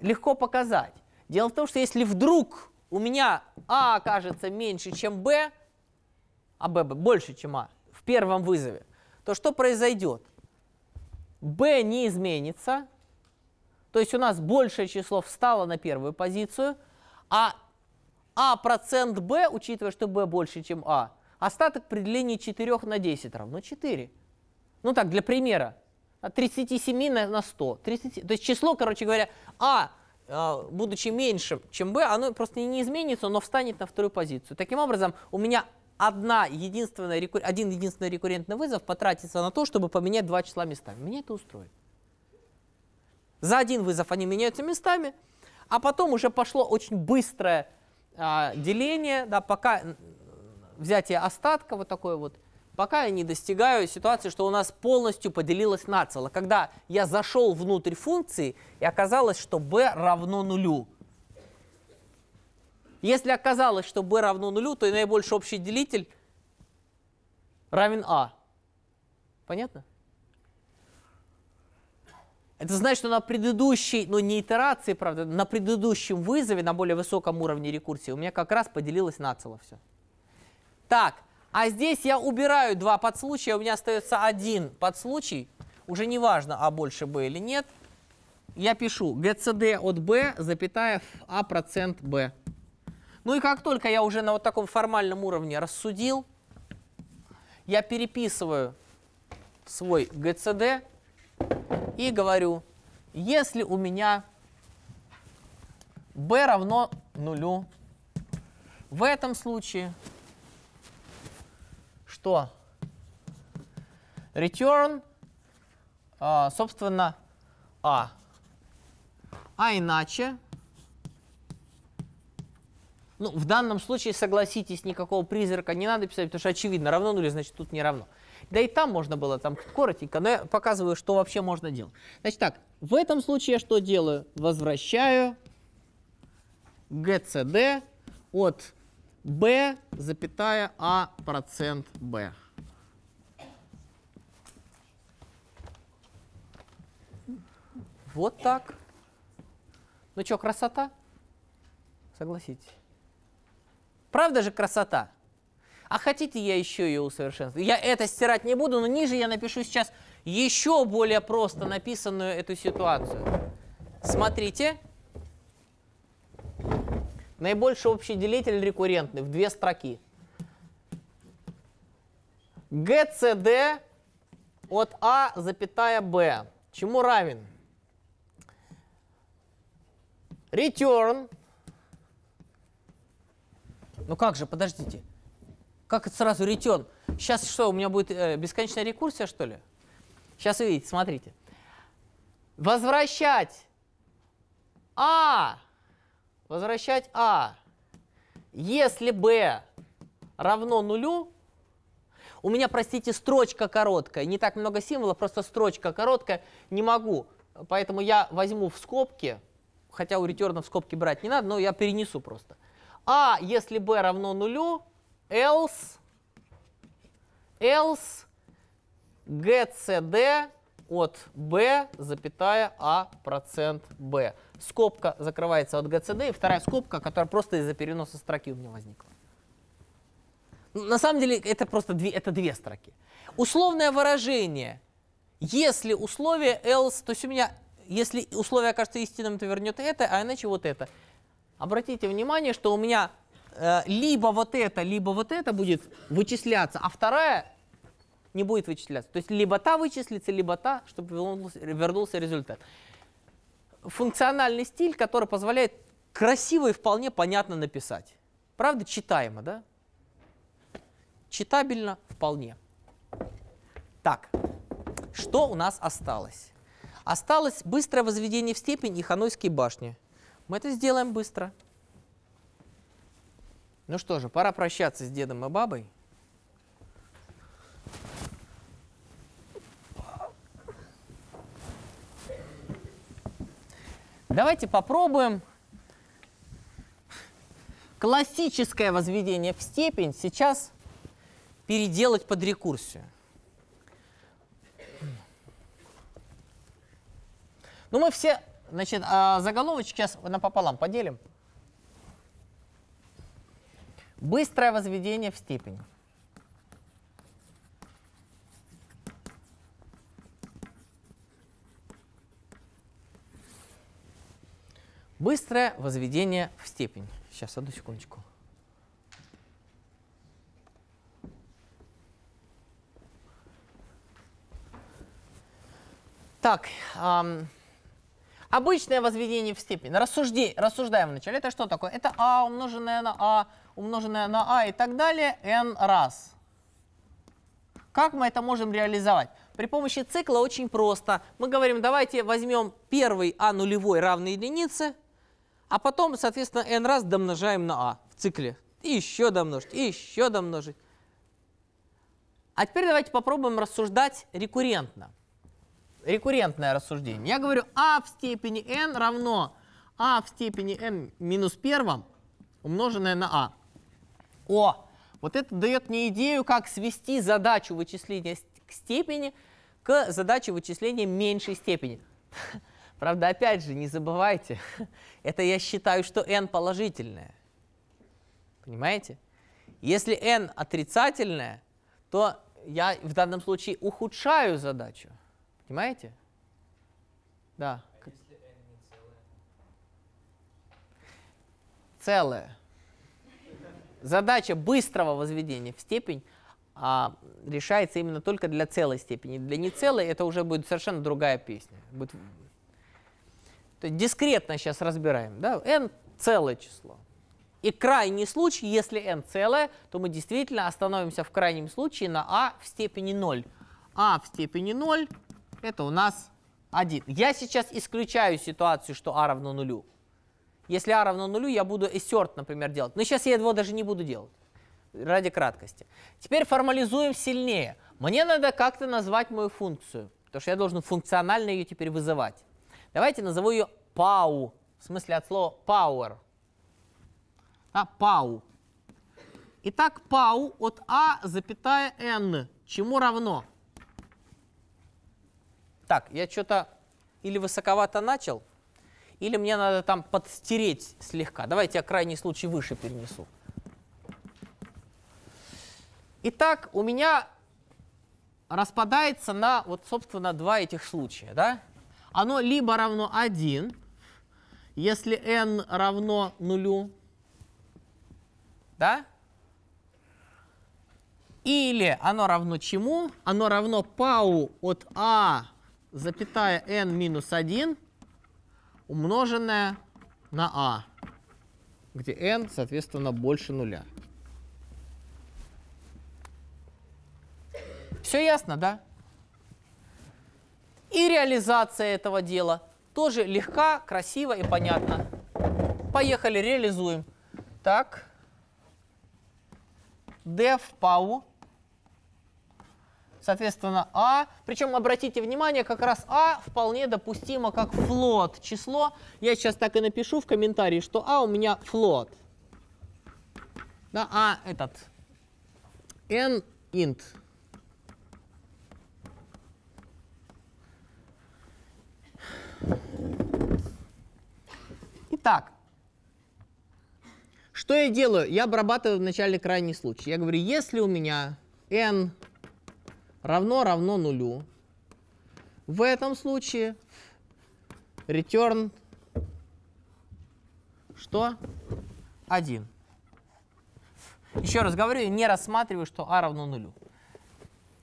Легко показать. Дело в том, что если вдруг у меня А окажется меньше, чем Б, а Б больше, чем А в первом вызове, то что произойдет? Б не изменится, то есть у нас большее число встало на первую позицию, а а процент б учитывая, что б больше, чем а, остаток при делении 4 на 10 равно 4. Ну так, для примера. От 37 на, на 100. 30, то есть число, короче говоря, а, а, будучи меньшим, чем б оно просто не изменится, но встанет на вторую позицию. Таким образом, у меня одна единственная, один единственный рекуррентный вызов потратится на то, чтобы поменять два числа местами. Меня это устроит. За один вызов они меняются местами, а потом уже пошло очень быстрое а, деление, да, пока взятие остатка, вот такое вот, пока я не достигаю ситуации, что у нас полностью поделилось на цело. Когда я зашел внутрь функции, и оказалось, что b равно нулю. Если оказалось, что b равно нулю, то и наибольший общий делитель равен а. Понятно? Это значит, что на предыдущей, ну не итерации, правда, на предыдущем вызове, на более высоком уровне рекурсии, у меня как раз поделилось нацело все. Так, а здесь я убираю два подслучая, у меня остается один подслучай. Уже не важно, а больше b или нет. Я пишу GCD от b, запятая a а процент b. Ну и как только я уже на вот таком формальном уровне рассудил, я переписываю свой GCD и говорю, если у меня b равно нулю, в этом случае что? Return, а, собственно, a. А. а иначе, ну, в данном случае, согласитесь, никакого призрака не надо писать, потому что очевидно, равно нулю, значит, тут не равно. Да и там можно было там коротенько, но я показываю, что вообще можно делать. Значит так, в этом случае я что делаю? Возвращаю GCD от B, запятая a а процент B. Вот так. Ну что, красота? Согласитесь. Правда же красота? А хотите, я еще ее усовершенствую? Я это стирать не буду, но ниже я напишу сейчас еще более просто написанную эту ситуацию. Смотрите. Наибольший общий делитель рекуррентный в две строки. ГЦД от А, запятая Б. Чему равен? Return. Ну как же, подождите. Как это сразу ретен? Сейчас что, у меня будет э, бесконечная рекурсия, что ли? Сейчас увидите, смотрите. Возвращать А, возвращать А, если b равно нулю, у меня, простите, строчка короткая, не так много символов, просто строчка короткая, не могу. Поэтому я возьму в скобки, хотя у ретерна в скобки брать не надо, но я перенесу просто. А, если b равно нулю, else, else GCD от B, запятая a а, процент B. Скобка закрывается от GCD, и вторая скобка, которая просто из-за переноса строки у меня возникла. На самом деле это просто две, это две строки. Условное выражение. Если условие else, то есть у меня, если условие окажется истинным, то вернет это, а иначе вот это. Обратите внимание, что у меня Э, либо вот это, либо вот это будет вычисляться, а вторая не будет вычисляться. То есть либо та вычислится, либо та, чтобы вернулся, вернулся результат. Функциональный стиль, который позволяет красиво и вполне понятно написать. Правда, читаемо, да? Читабельно вполне. Так, что у нас осталось? Осталось быстрое возведение в степень и ханойские башни. Мы это сделаем быстро. Ну что же, пора прощаться с дедом и бабой. Давайте попробуем классическое возведение в степень сейчас переделать под рекурсию. Ну, мы все, значит, а заголовочек сейчас напополам поделим. Быстрое возведение в степень. Быстрое возведение в степень. Сейчас, одну секундочку. Так, эм, обычное возведение в степень. Рассужди, рассуждаем вначале. Это что такое? Это а умноженное на а умноженное на а и так далее, n раз. Как мы это можем реализовать? При помощи цикла очень просто. Мы говорим, давайте возьмем первый а нулевой равный единице, а потом, соответственно, n раз домножаем на а в цикле. И еще домножить, и еще домножить. А теперь давайте попробуем рассуждать рекуррентно. Рекуррентное рассуждение. Я говорю, а в степени n равно а в степени n минус первом умноженное на а. О, вот это дает мне идею, как свести задачу вычисления к степени к задаче вычисления меньшей степени. Правда, опять же, не забывайте, это я считаю, что n положительное. Понимаете? Если n отрицательное, то я в данном случае ухудшаю задачу. Понимаете? Да. А целое? Целое задача быстрого возведения в степень а, решается именно только для целой степени. Для нецелой это уже будет совершенно другая песня. Будет... То есть дискретно сейчас разбираем. Да? n целое число. И крайний случай, если n целое, то мы действительно остановимся в крайнем случае на a а в степени 0. a а в степени 0 это у нас 1. Я сейчас исключаю ситуацию, что a а равно нулю. Если а равно нулю, я буду assert, например, делать. Но сейчас я его даже не буду делать, ради краткости. Теперь формализуем сильнее. Мне надо как-то назвать мою функцию, потому что я должен функционально ее теперь вызывать. Давайте назову ее pow, в смысле от слова power. А, pow. Итак, pow от а, запятая n, чему равно? Так, я что-то или высоковато начал, или мне надо там подстереть слегка. Давайте я крайний случай выше перенесу. Итак, у меня распадается на, вот, собственно, два этих случая. Да? Оно либо равно 1, если n равно нулю, да? Или оно равно чему? Оно равно пау от а, запятая n минус 1 умноженное на А, где n, соответственно, больше нуля. Все ясно, да? И реализация этого дела тоже легка, красиво и понятно. Поехали, реализуем. Так, d в пау Соответственно, А, причем обратите внимание, как раз А вполне допустимо как флот число. Я сейчас так и напишу в комментарии, что А у меня флот. Да, А этот n int. Итак, что я делаю? Я обрабатываю в начале крайний случай. Я говорю, если у меня n равно равно нулю. В этом случае return что? 1. Еще раз говорю, не рассматриваю, что а равно нулю.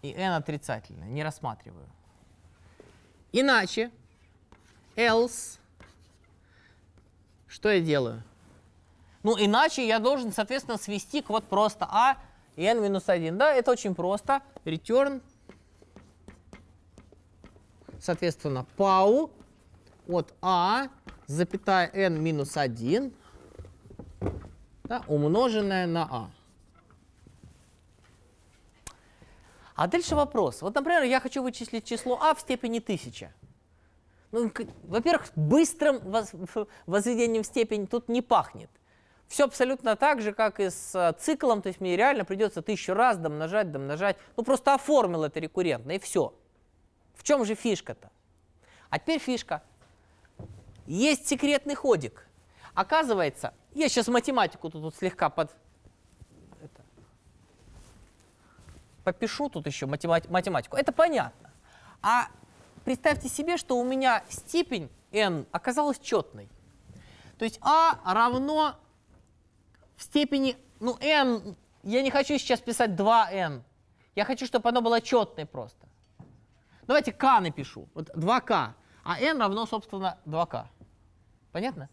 И n отрицательное, не рассматриваю. Иначе, else, что я делаю? Ну, иначе я должен, соответственно, свести к вот просто а n минус 1. Да, это очень просто. Return, соответственно, пау, от a, а, запятая n минус 1, да, умноженное на a. А. а дальше вопрос. Вот, например, я хочу вычислить число а в степени 1000. Ну, во-первых, быстрым возведением в степень тут не пахнет. Все абсолютно так же, как и с э, циклом, то есть мне реально придется тысячу раз домножать, домножать. Ну просто оформил это рекуррентно и все. В чем же фишка-то? А теперь фишка. Есть секретный ходик. Оказывается, я сейчас математику тут, тут слегка под... Это, попишу тут еще математи математику. Это понятно. А представьте себе, что у меня степень n оказалась четной. То есть a равно в степени, ну, n, я не хочу сейчас писать 2n. Я хочу, чтобы оно было четное просто. Давайте k напишу. Вот 2k. А n равно, собственно, 2k. Понятно?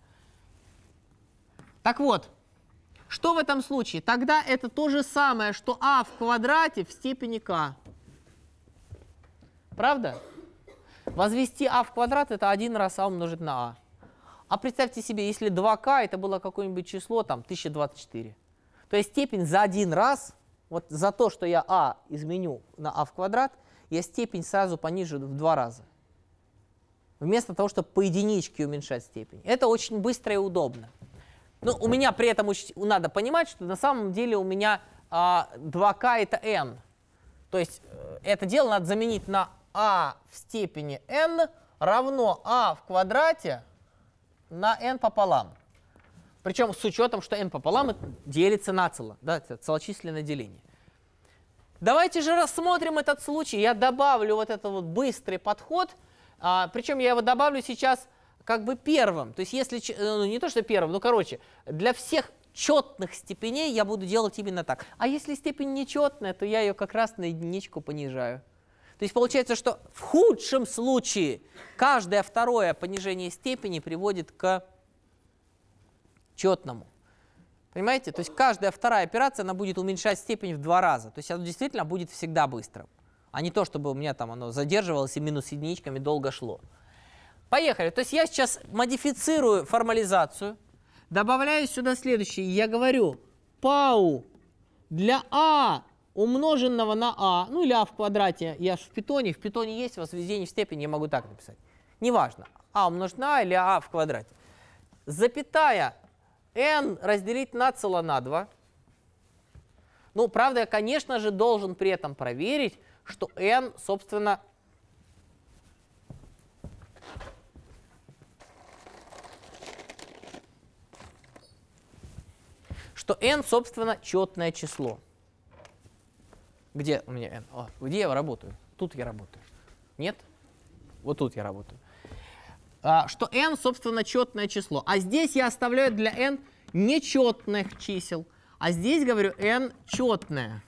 Так вот, что в этом случае? Тогда это то же самое, что а в квадрате в степени k. Правда? Возвести а в квадрат — это 1 раз а умножить на а. А представьте себе, если 2К это было какое-нибудь число, там, 1024. То есть степень за один раз, вот за то, что я А изменю на А в квадрат, я степень сразу понижу в два раза. Вместо того, чтобы по единичке уменьшать степень. Это очень быстро и удобно. Но ну, у меня при этом надо понимать, что на самом деле у меня а, 2К это n. То есть э, это дело надо заменить на А в степени n равно А в квадрате на n пополам. Причем с учетом, что n пополам делится на цело, да, целочисленное деление. Давайте же рассмотрим этот случай. Я добавлю вот этот вот быстрый подход. А, причем я его добавлю сейчас как бы первым. То есть если, э, ну не то что первым, ну короче, для всех четных степеней я буду делать именно так. А если степень нечетная, то я ее как раз на единичку понижаю. То есть получается, что в худшем случае каждое второе понижение степени приводит к четному. Понимаете? То есть каждая вторая операция, она будет уменьшать степень в два раза. То есть она действительно будет всегда быстрым. А не то, чтобы у меня там оно задерживалось и минус единичками долго шло. Поехали. То есть я сейчас модифицирую формализацию, добавляю сюда следующее. Я говорю, пау для А умноженного на а, ну или а в квадрате, я же в питоне, в питоне есть возведение в степени, я могу так написать. Неважно, а умножить на а или а в квадрате. Запятая n разделить на цело на 2. Ну, правда, я, конечно же, должен при этом проверить, что n, собственно, что n, собственно, четное число. Где у меня N? О, где я работаю? Тут я работаю. Нет? Вот тут я работаю. А, что N, собственно, четное число. А здесь я оставляю для N нечетных чисел. А здесь говорю N четное.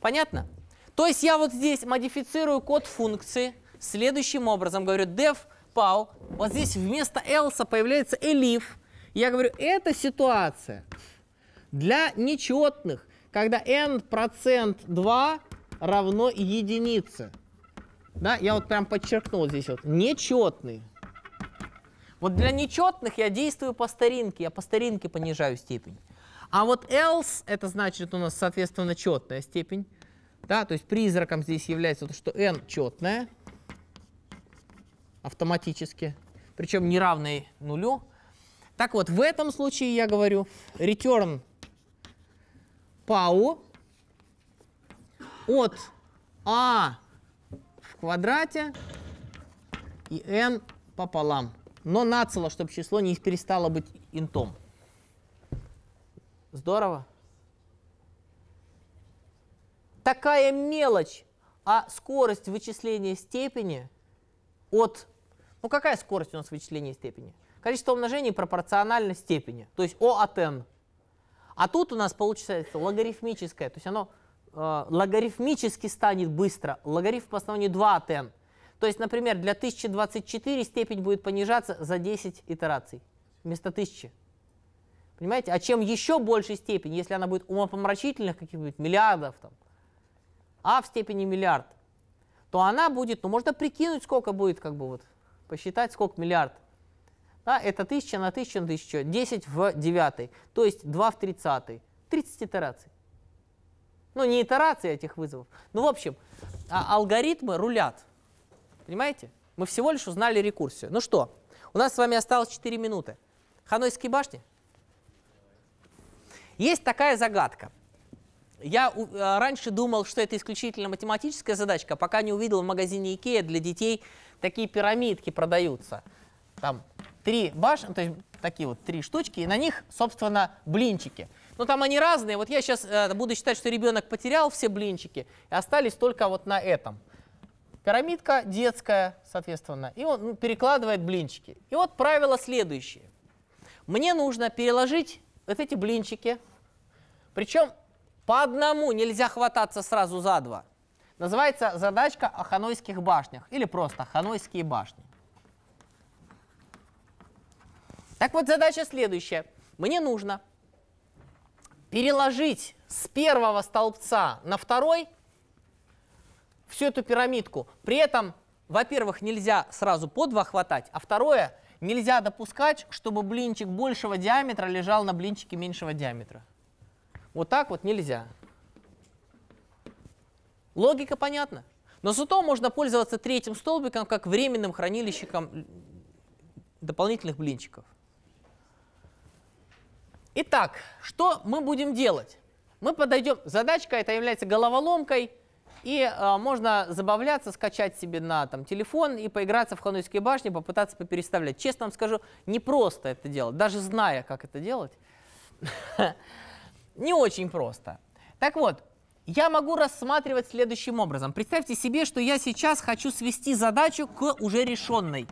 Понятно? То есть я вот здесь модифицирую код функции следующим образом. Говорю def pow. Вот здесь вместо else появляется elif. Я говорю, это ситуация, для нечетных, когда n процент 2 равно единице. Да, я вот прям подчеркнул здесь вот, нечетные. Вот для нечетных я действую по старинке, я по старинке понижаю степень. А вот else, это значит у нас, соответственно, четная степень. Да, то есть призраком здесь является то, что n четная автоматически, причем не равной нулю. Так вот, в этом случае я говорю return ПАУ от А в квадрате и n пополам. Но нацело, чтобы число не перестало быть интом. Здорово? Такая мелочь, а скорость вычисления степени от... Ну какая скорость у нас вычисления степени? Количество умножений пропорционально степени, то есть о от n. А тут у нас получается логарифмическое, то есть оно э, логарифмически станет быстро. Логарифм по основанию 2 от n. То есть, например, для 1024 степень будет понижаться за 10 итераций вместо 1000. Понимаете? А чем еще большей степень, если она будет умопомрачительных каких-нибудь миллиардов, там, а в степени миллиард, то она будет, ну можно прикинуть, сколько будет, как бы вот, посчитать, сколько миллиард да, это 1000 на 1000 на 1000, 10 в 9, то есть 2 в 30, 30 итераций. Ну, не итерации этих вызовов. Ну, в общем, а алгоритмы рулят. Понимаете? Мы всего лишь узнали рекурсию. Ну что, у нас с вами осталось 4 минуты. Ханойские башни? Есть такая загадка. Я э, раньше думал, что это исключительно математическая задачка, а пока не увидел в магазине Икея для детей такие пирамидки продаются. Там три башни, ну, то есть такие вот три штучки, и на них, собственно, блинчики. Но там они разные. Вот я сейчас э, буду считать, что ребенок потерял все блинчики, и остались только вот на этом. Пирамидка детская, соответственно, и он ну, перекладывает блинчики. И вот правило следующее. Мне нужно переложить вот эти блинчики, причем по одному нельзя хвататься сразу за два. Называется задачка о ханойских башнях или просто ханойские башни. Так вот, задача следующая. Мне нужно переложить с первого столбца на второй всю эту пирамидку. При этом, во-первых, нельзя сразу по два хватать, а второе, нельзя допускать, чтобы блинчик большего диаметра лежал на блинчике меньшего диаметра. Вот так вот нельзя. Логика понятна? Но зато можно пользоваться третьим столбиком как временным хранилищем дополнительных блинчиков. Итак, что мы будем делать? Мы подойдем, задачка это является головоломкой, и э, можно забавляться, скачать себе на там, телефон и поиграться в ханойские башни, попытаться попереставлять. Честно вам скажу, непросто это делать, даже зная, как это делать. Не очень просто. Так вот, я могу рассматривать следующим образом. Представьте себе, что я сейчас хочу свести задачу к уже решенной.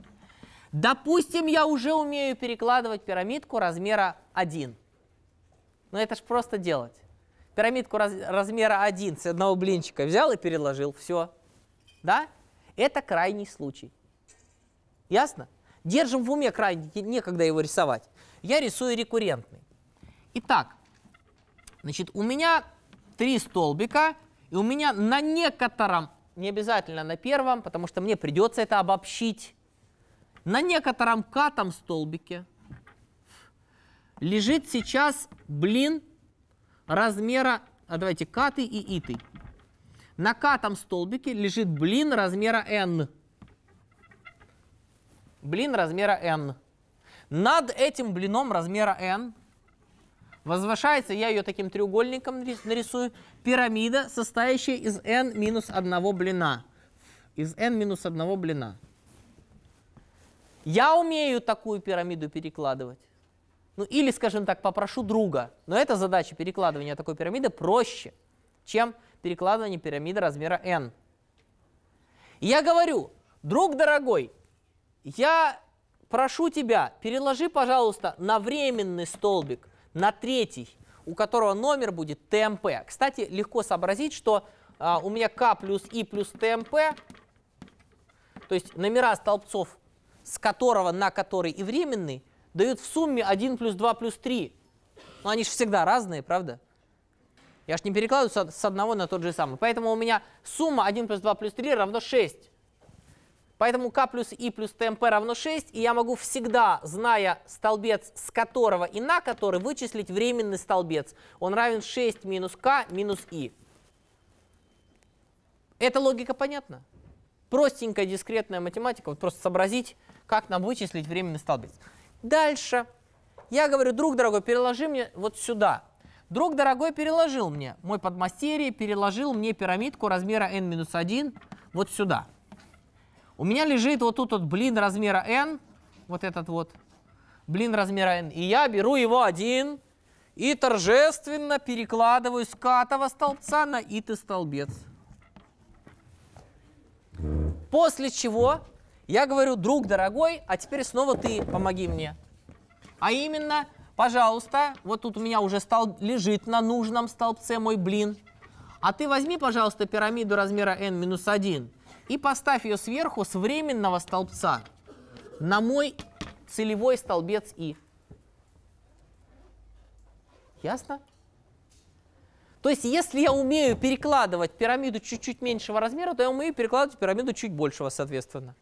Допустим, я уже умею перекладывать пирамидку размера 1. Но это же просто делать. Пирамидку раз, размера 1 с одного блинчика взял и переложил, все. Да? Это крайний случай. Ясно? Держим в уме крайний, некогда его рисовать. Я рисую рекуррентный. Итак, значит, у меня три столбика, и у меня на некотором, не обязательно на первом, потому что мне придется это обобщить, на некотором катом столбике – лежит сейчас блин размера, а давайте, каты и иты. На катом столбике лежит блин размера n. Блин размера n. Над этим блином размера n возвышается, я ее таким треугольником нарисую, пирамида, состоящая из n минус одного блина. Из n минус одного блина. Я умею такую пирамиду перекладывать. Ну или, скажем так, попрошу друга. Но эта задача перекладывания такой пирамиды проще, чем перекладывание пирамиды размера n. И я говорю, друг дорогой, я прошу тебя, переложи, пожалуйста, на временный столбик, на третий, у которого номер будет ТМП. Кстати, легко сообразить, что а, у меня k плюс i плюс ТМП, то есть номера столбцов, с которого на который и временный, дают в сумме 1 плюс 2 плюс 3. Но они же всегда разные, правда? Я же не перекладываю с одного на тот же самый. Поэтому у меня сумма 1 плюс 2 плюс 3 равно 6. Поэтому k плюс i плюс tmp равно 6, и я могу всегда, зная столбец с которого и на который, вычислить временный столбец. Он равен 6 минус k минус i. Эта логика понятна? Простенькая дискретная математика, вот просто сообразить, как нам вычислить временный столбец. Дальше. Я говорю, друг дорогой, переложи мне вот сюда. Друг дорогой переложил мне, мой подмастерье переложил мне пирамидку размера n-1 вот сюда. У меня лежит вот тут вот блин размера n, вот этот вот, блин размера n. И я беру его один и торжественно перекладываю с катого столбца на иты столбец. После чего я говорю, друг дорогой, а теперь снова ты помоги мне. А именно, пожалуйста, вот тут у меня уже стал, лежит на нужном столбце мой блин. А ты возьми, пожалуйста, пирамиду размера n-1 и поставь ее сверху с временного столбца на мой целевой столбец i. Ясно? То есть, если я умею перекладывать пирамиду чуть-чуть меньшего размера, то я умею перекладывать пирамиду чуть большего, соответственно.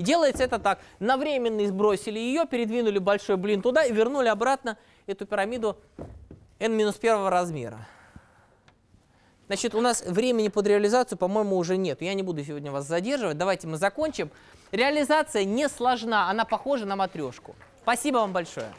И делается это так. На временный сбросили ее, передвинули большой блин туда и вернули обратно эту пирамиду n-1 размера. Значит, у нас времени под реализацию, по-моему, уже нет. Я не буду сегодня вас задерживать. Давайте мы закончим. Реализация не сложна, она похожа на матрешку. Спасибо вам большое.